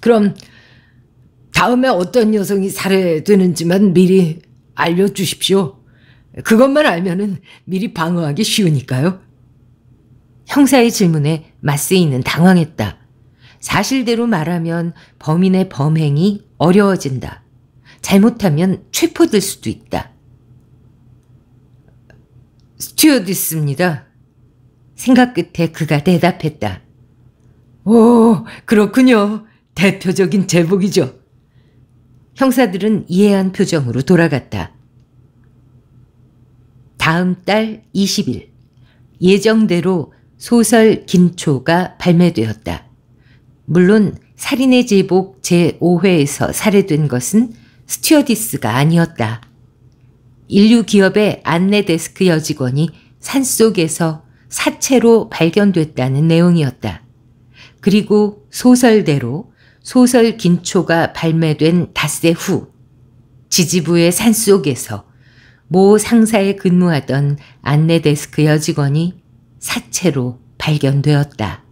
그럼 다음에 어떤 여성이 살해되는지만 미리 알려주십시오. 그것만 알면은 미리 방어하기 쉬우니까요. 형사의 질문에 맞스이는 당황했다. 사실대로 말하면 범인의 범행이 어려워진다. 잘못하면 체포될 수도 있다. 스튜어디스입니다. 생각 끝에 그가 대답했다. 오, 그렇군요. 대표적인 제복이죠. 형사들은 이해한 표정으로 돌아갔다. 다음 달 20일, 예정대로 소설 김초가 발매되었다. 물론 살인의 제복 제5회에서 살해된 것은 스튜어디스가 아니었다. 인류 기업의 안내 데스크 여직원이 산속에서 사체로 발견됐다는 내용이었다. 그리고 소설대로 소설 긴초가 발매된 닷새 후 지지부의 산속에서 모 상사에 근무하던 안내 데스크 여직원이 사체로 발견되었다.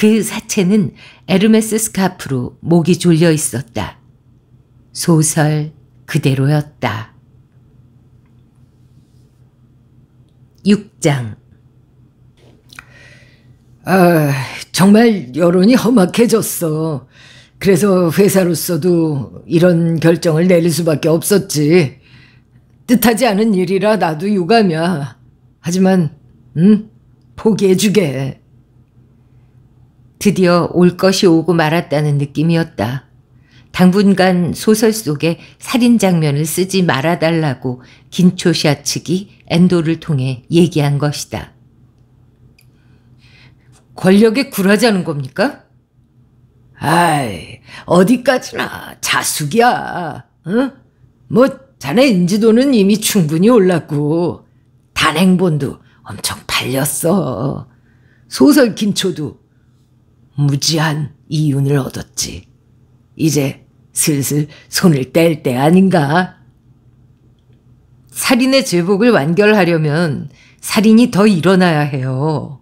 그 사체는 에르메스 스카프로 목이 졸려 있었다. 소설 그대로였다. 6장 아, 정말 여론이 험악해졌어. 그래서 회사로서도 이런 결정을 내릴 수밖에 없었지. 뜻하지 않은 일이라 나도 유감이야. 하지만, 응? 포기해주게. 드디어 올 것이 오고 말았다는 느낌이었다. 당분간 소설 속에 살인 장면을 쓰지 말아달라고 긴초샤 측이 엔도를 통해 얘기한 것이다. 권력에 굴하자는 겁니까? 아이, 어디까지나 자숙이야. 응? 뭐 자네 인지도는 이미 충분히 올랐고 단행본도 엄청 팔렸어. 소설 김초도 무지한 이윤을 얻었지. 이제 슬슬 손을 뗄 때 아닌가? 살인의 제복을 완결하려면 살인이 더 일어나야 해요.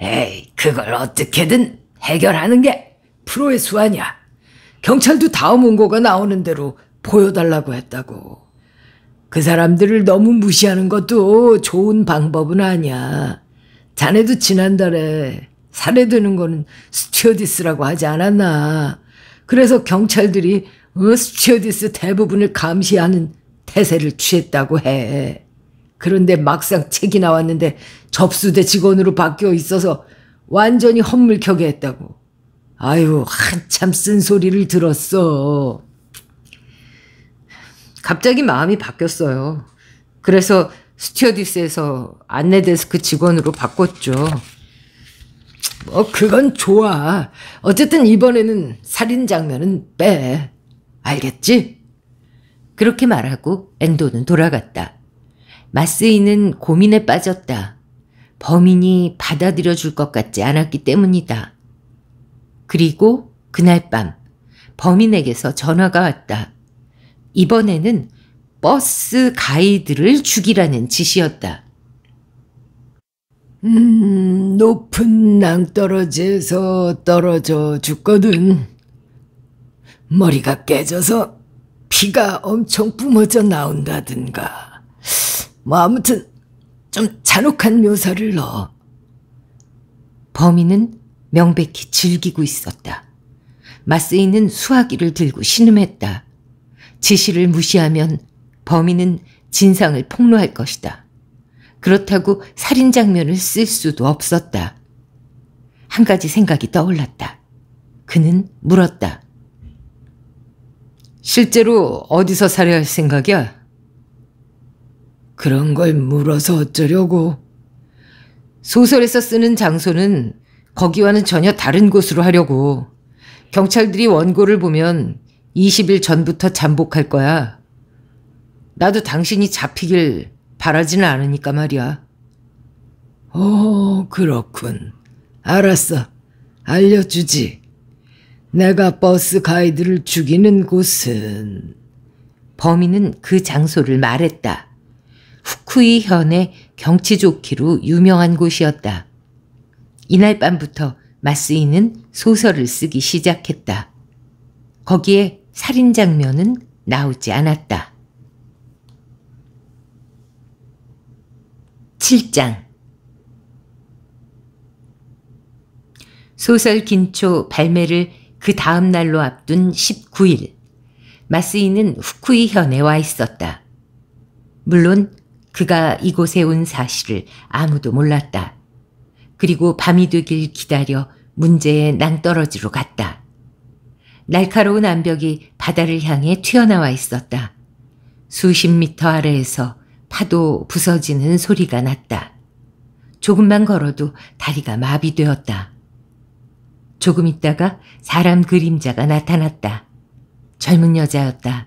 에이, 그걸 어떻게든 해결하는 게 프로의 수완이야 경찰도 다음 원고가 나오는 대로 보여달라고 했다고. 그 사람들을 너무 무시하는 것도 좋은 방법은 아니야. 자네도 지난달에 살해되는 거는 스튜어디스라고 하지 않았나. 그래서 경찰들이 어, 스튜어디스 대부분을 감시하는 태세를 취했다고 해. 그런데 막상 책이 나왔는데 접수대 직원으로 바뀌어 있어서 완전히 헛물켜게 했다고. 아유 한참 쓴소리를 들었어. 갑자기 마음이 바뀌었어요. 그래서 스튜어디스에서 안내데스크 직원으로 바꿨죠. 뭐 그건 좋아. 어쨌든 이번에는 살인 장면은 빼. 알겠지? 그렇게 말하고 엔도는 돌아갔다. 마스이는 고민에 빠졌다. 범인이 받아들여 줄 것 같지 않았기 때문이다. 그리고 그날 밤 범인에게서 전화가 왔다. 이번에는 버스 가이드를 죽이라는 지시였다. 음, 높은 낭떨어지에서 떨어져 죽거든. 머리가 깨져서 피가 엄청 뿜어져 나온다든가. 뭐 아무튼 좀 잔혹한 묘사를 넣어. 범인은 명백히 즐기고 있었다. 마서이는 수화기를 들고 신음했다. 지시를 무시하면 범인은 진상을 폭로할 것이다. 그렇다고 살인 장면을 쓸 수도 없었다. 한 가지 생각이 떠올랐다. 그는 물었다. 실제로 어디서 살해할 생각이야? 그런 걸 물어서 어쩌려고. 소설에서 쓰는 장소는 거기와는 전혀 다른 곳으로 하려고. 경찰들이 원고를 보면 20일 전부터 잠복할 거야. 나도 당신이 잡히길 바라지는 않으니까 말이야. 오, 어, 그렇군. 알았어. 알려주지. 내가 버스 가이드를 죽이는 곳은... 범인은 그 장소를 말했다. 후쿠이 현의 경치 좋기로 유명한 곳이었다. 이날 밤부터 마쓰이는 소설을 쓰기 시작했다. 거기에 살인 장면은 나오지 않았다. 7장 소설 긴초 발매를 그 다음 날로 앞둔 19일 마스이는 후쿠이 현에 와 있었다. 물론 그가 이곳에 온 사실을 아무도 몰랐다. 그리고 밤이 되길 기다려 문제의 낭떠러지로 갔다. 날카로운 암벽이 바다를 향해 튀어나와 있었다. 수십 미터 아래에서 파도 부서지는 소리가 났다. 조금만 걸어도 다리가 마비되었다. 조금 있다가 사람 그림자가 나타났다. 젊은 여자였다.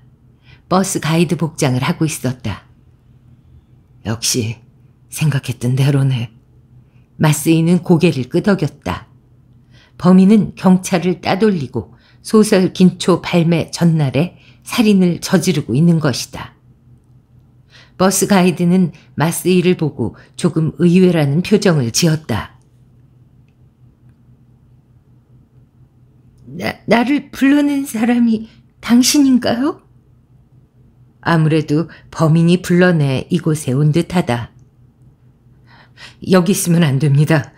버스 가이드 복장을 하고 있었다. 역시 생각했던 대로네. 마쓰이는 고개를 끄덕였다. 범인은 경찰을 따돌리고 소설 긴초 발매 전날에 살인을 저지르고 있는 것이다. 버스 가이드는 마스이를 보고 조금 의외라는 표정을 지었다. 나, 나를 불러낸 사람이 당신인가요? 아무래도 범인이 불러내 이곳에 온 듯하다. 여기 있으면 안 됩니다.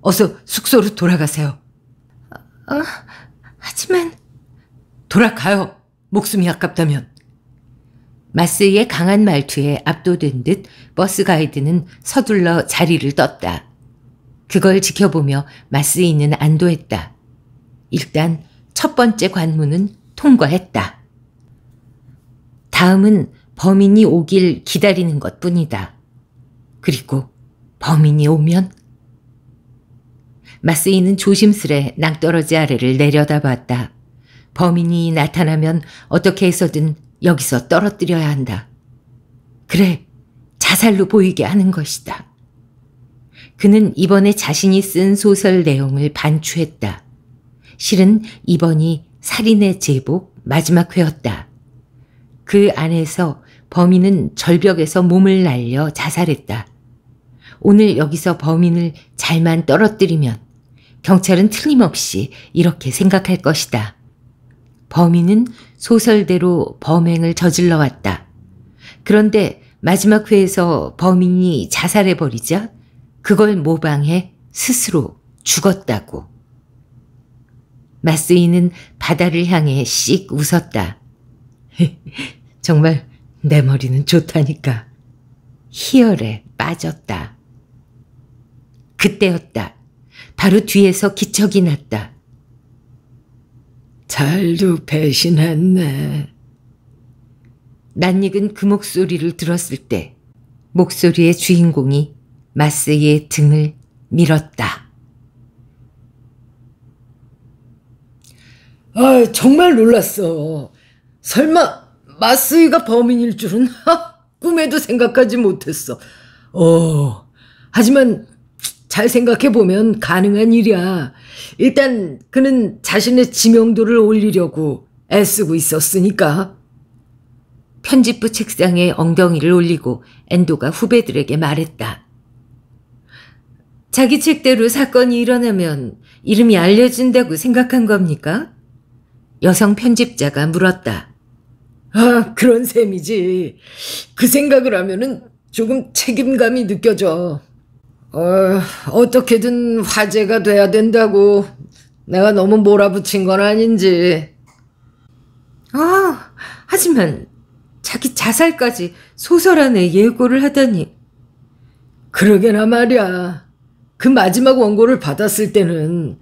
어서 숙소로 돌아가세요. 어, 하지만 돌아가요. 목숨이 아깝다면. 마스의 강한 말투에 압도된 듯 버스 가이드는 서둘러 자리를 떴다. 그걸 지켜보며 마스이는 안도했다. 일단 첫 번째 관문은 통과했다. 다음은 범인이 오길 기다리는 것 뿐이다. 그리고 범인이 오면? 마스이는 조심스레 낭떠러지 아래를 내려다봤다. 범인이 나타나면 어떻게 해서든 여기서 떨어뜨려야 한다. 그래, 자살로 보이게 하는 것이다. 그는 이번에 자신이 쓴 소설 내용을 반추했다. 실은 이번이 살인의 제복 마지막 회였다. 그 안에서 범인은 절벽에서 몸을 날려 자살했다. 오늘 여기서 범인을 잘만 떨어뜨리면 경찰은 틀림없이 이렇게 생각할 것이다. 범인은 소설대로 범행을 저질러 왔다. 그런데 마지막 회에서 범인이 자살해버리자 그걸 모방해 스스로 죽었다고. 마스이는 바다를 향해 씩 웃었다. 정말 내 머리는 좋다니까. 희열에 빠졌다. 그때였다. 바로 뒤에서 기척이 났다. 잘도 배신했네. 낯익은 그 목소리를 들었을 때 목소리의 주인공이 마스의 등을 밀었다. 아, 정말 놀랐어. 설마 마스이가 범인일 줄은 꿈에도 생각하지 못했어. 어, 하지만 잘 생각해보면 가능한 일이야. 일단 그는 자신의 지명도를 올리려고 애쓰고 있었으니까. 편집부 책상에 엉덩이를 올리고 엔도가 후배들에게 말했다. 자기 책대로 사건이 일어나면 이름이 알려진다고 생각한 겁니까? 여성 편집자가 물었다. 아, 그런 셈이지. 그 생각을 하면은 조금 책임감이 느껴져. 어, 어떻게든 화제가 돼야 된다고 내가 너무 몰아붙인 건 아닌지. 아, 하지만 자기 자살까지 소설 안에 예고를 하다니. 그러게나 말이야. 그 마지막 원고를 받았을 때는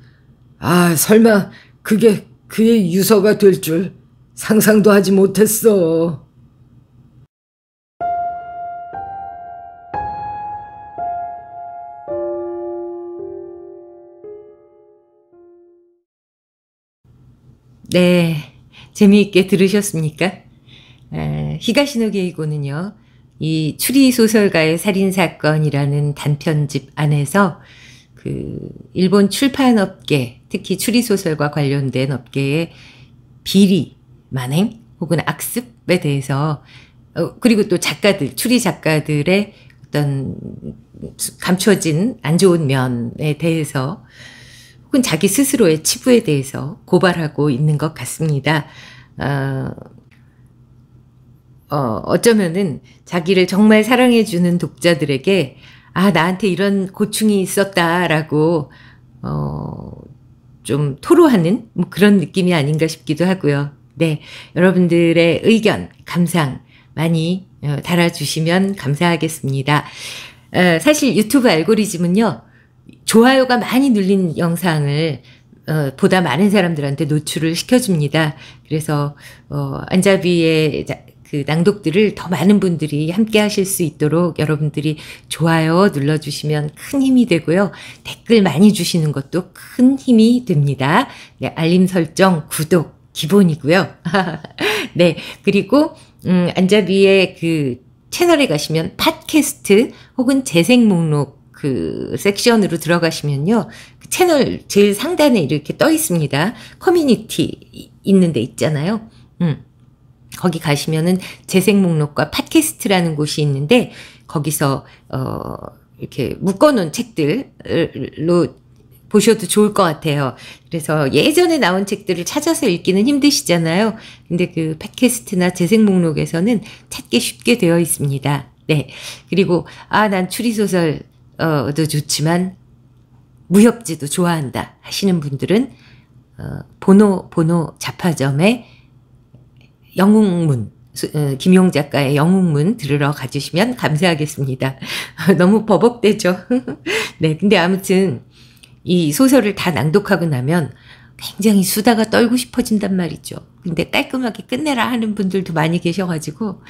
아, 설마 그게 그의 유서가 될 줄 상상도 하지 못했어. 네. 재미있게 들으셨습니까? 히가시노 게이고는요, 이 추리소설가의 살인사건이라는 단편집 안에서 그, 일본 출판업계, 특히 추리소설과 관련된 업계의 비리, 만행, 혹은 악습에 대해서, 어, 그리고 또 작가들, 추리 작가들의 어떤 감춰진 안 좋은 면에 대해서 혹은 자기 스스로의 치부에 대해서 고발하고 있는 것 같습니다. 어, 어, 어쩌면은 자기를 정말 사랑해주는 독자들에게 아, 나한테 이런 고충이 있었다라고, 어, 좀 토로하는 뭐 그런 느낌이 아닌가 싶기도 하고요. 네. 여러분들의 의견, 감상 많이 어, 달아주시면 감사하겠습니다. 어, 사실 유튜브 알고리즘은요, 좋아요가 많이 눌린 영상을 어, 보다 많은 사람들한테 노출을 시켜줍니다. 그래서 어, 안자비의 그 낭독들을 더 많은 분들이 함께 하실 수 있도록 여러분들이 좋아요 눌러주시면 큰 힘이 되고요. 댓글 많이 주시는 것도 큰 힘이 됩니다. 네, 알림 설정, 구독, 기본이고요. 네, 그리고, 음, 안자비의 그 채널에 가시면 팟캐스트 혹은 재생 목록 그 섹션으로 들어가시면요. 그 채널 제일 상단에 이렇게 떠 있습니다. 커뮤니티 있는 데 있잖아요. 음. 거기 가시면은 재생 목록과 팟캐스트라는 곳이 있는데 거기서 어 이렇게 묶어 놓은 책들로 보셔도 좋을 것 같아요. 그래서 예전에 나온 책들을 찾아서 읽기는 힘드시잖아요. 근데 그 팟캐스트나 재생 목록에서는 찾기 쉽게 되어 있습니다. 네. 그리고, 아, 난 추리소설 어, 어도 좋지만 무협지도 좋아한다 하시는 분들은 어, 보노 보노 자파점에 영웅문 어, 김용 작가의 영웅문 들으러 가주시면 감사하겠습니다. 너무 버벅대죠. 네, 근데 아무튼 이 소설을 다 낭독하고 나면 굉장히 수다가 떨고 싶어진단 말이죠. 근데 깔끔하게 끝내라 하는 분들도 많이 계셔가지고,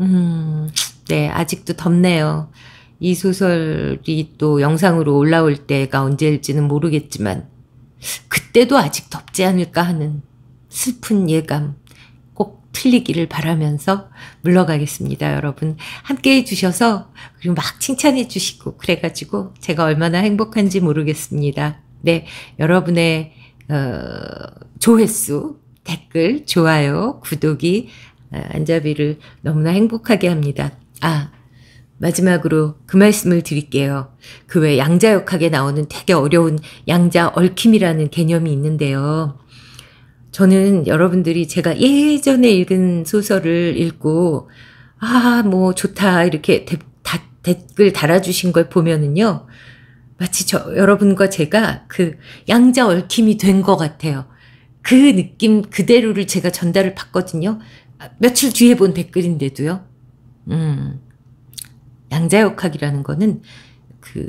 음, 네, 아직도 덥네요. 이 소설이 또 영상으로 올라올 때가 언제일지는 모르겠지만 그때도 아직 덥지 않을까 하는 슬픈 예감 꼭 틀리기를 바라면서 물러가겠습니다. 여러분 함께 해주셔서 그리고 막 칭찬해 주시고 그래가지고 제가 얼마나 행복한지 모르겠습니다. 네 여러분의 어, 조회수 댓글 좋아요 구독이 어, 안자비를 너무나 행복하게 합니다. 아 마지막으로 그 말씀을 드릴게요. 그 외 양자역학에 나오는 되게 어려운 양자 얽힘이라는 개념이 있는데요. 저는 여러분들이 제가 예전에 읽은 소설을 읽고, 아, 뭐, 좋다, 이렇게 대, 다, 댓글 달아주신 걸 보면은요, 마치 저, 여러분과 제가 그 양자 얽힘이 된 것 같아요. 그 느낌 그대로를 제가 전달을 받거든요. 며칠 뒤에 본 댓글인데도요. 음. 양자역학이라는 거는 그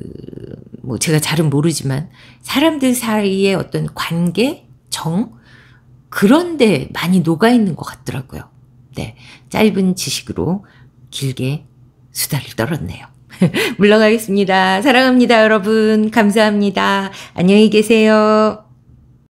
뭐 제가 잘은 모르지만 사람들 사이의 어떤 관계, 정 그런데 많이 녹아 있는 것 같더라고요. 네, 짧은 지식으로 길게 수다를 떨었네요. 물러가겠습니다. 사랑합니다, 여러분. 감사합니다. 안녕히 계세요.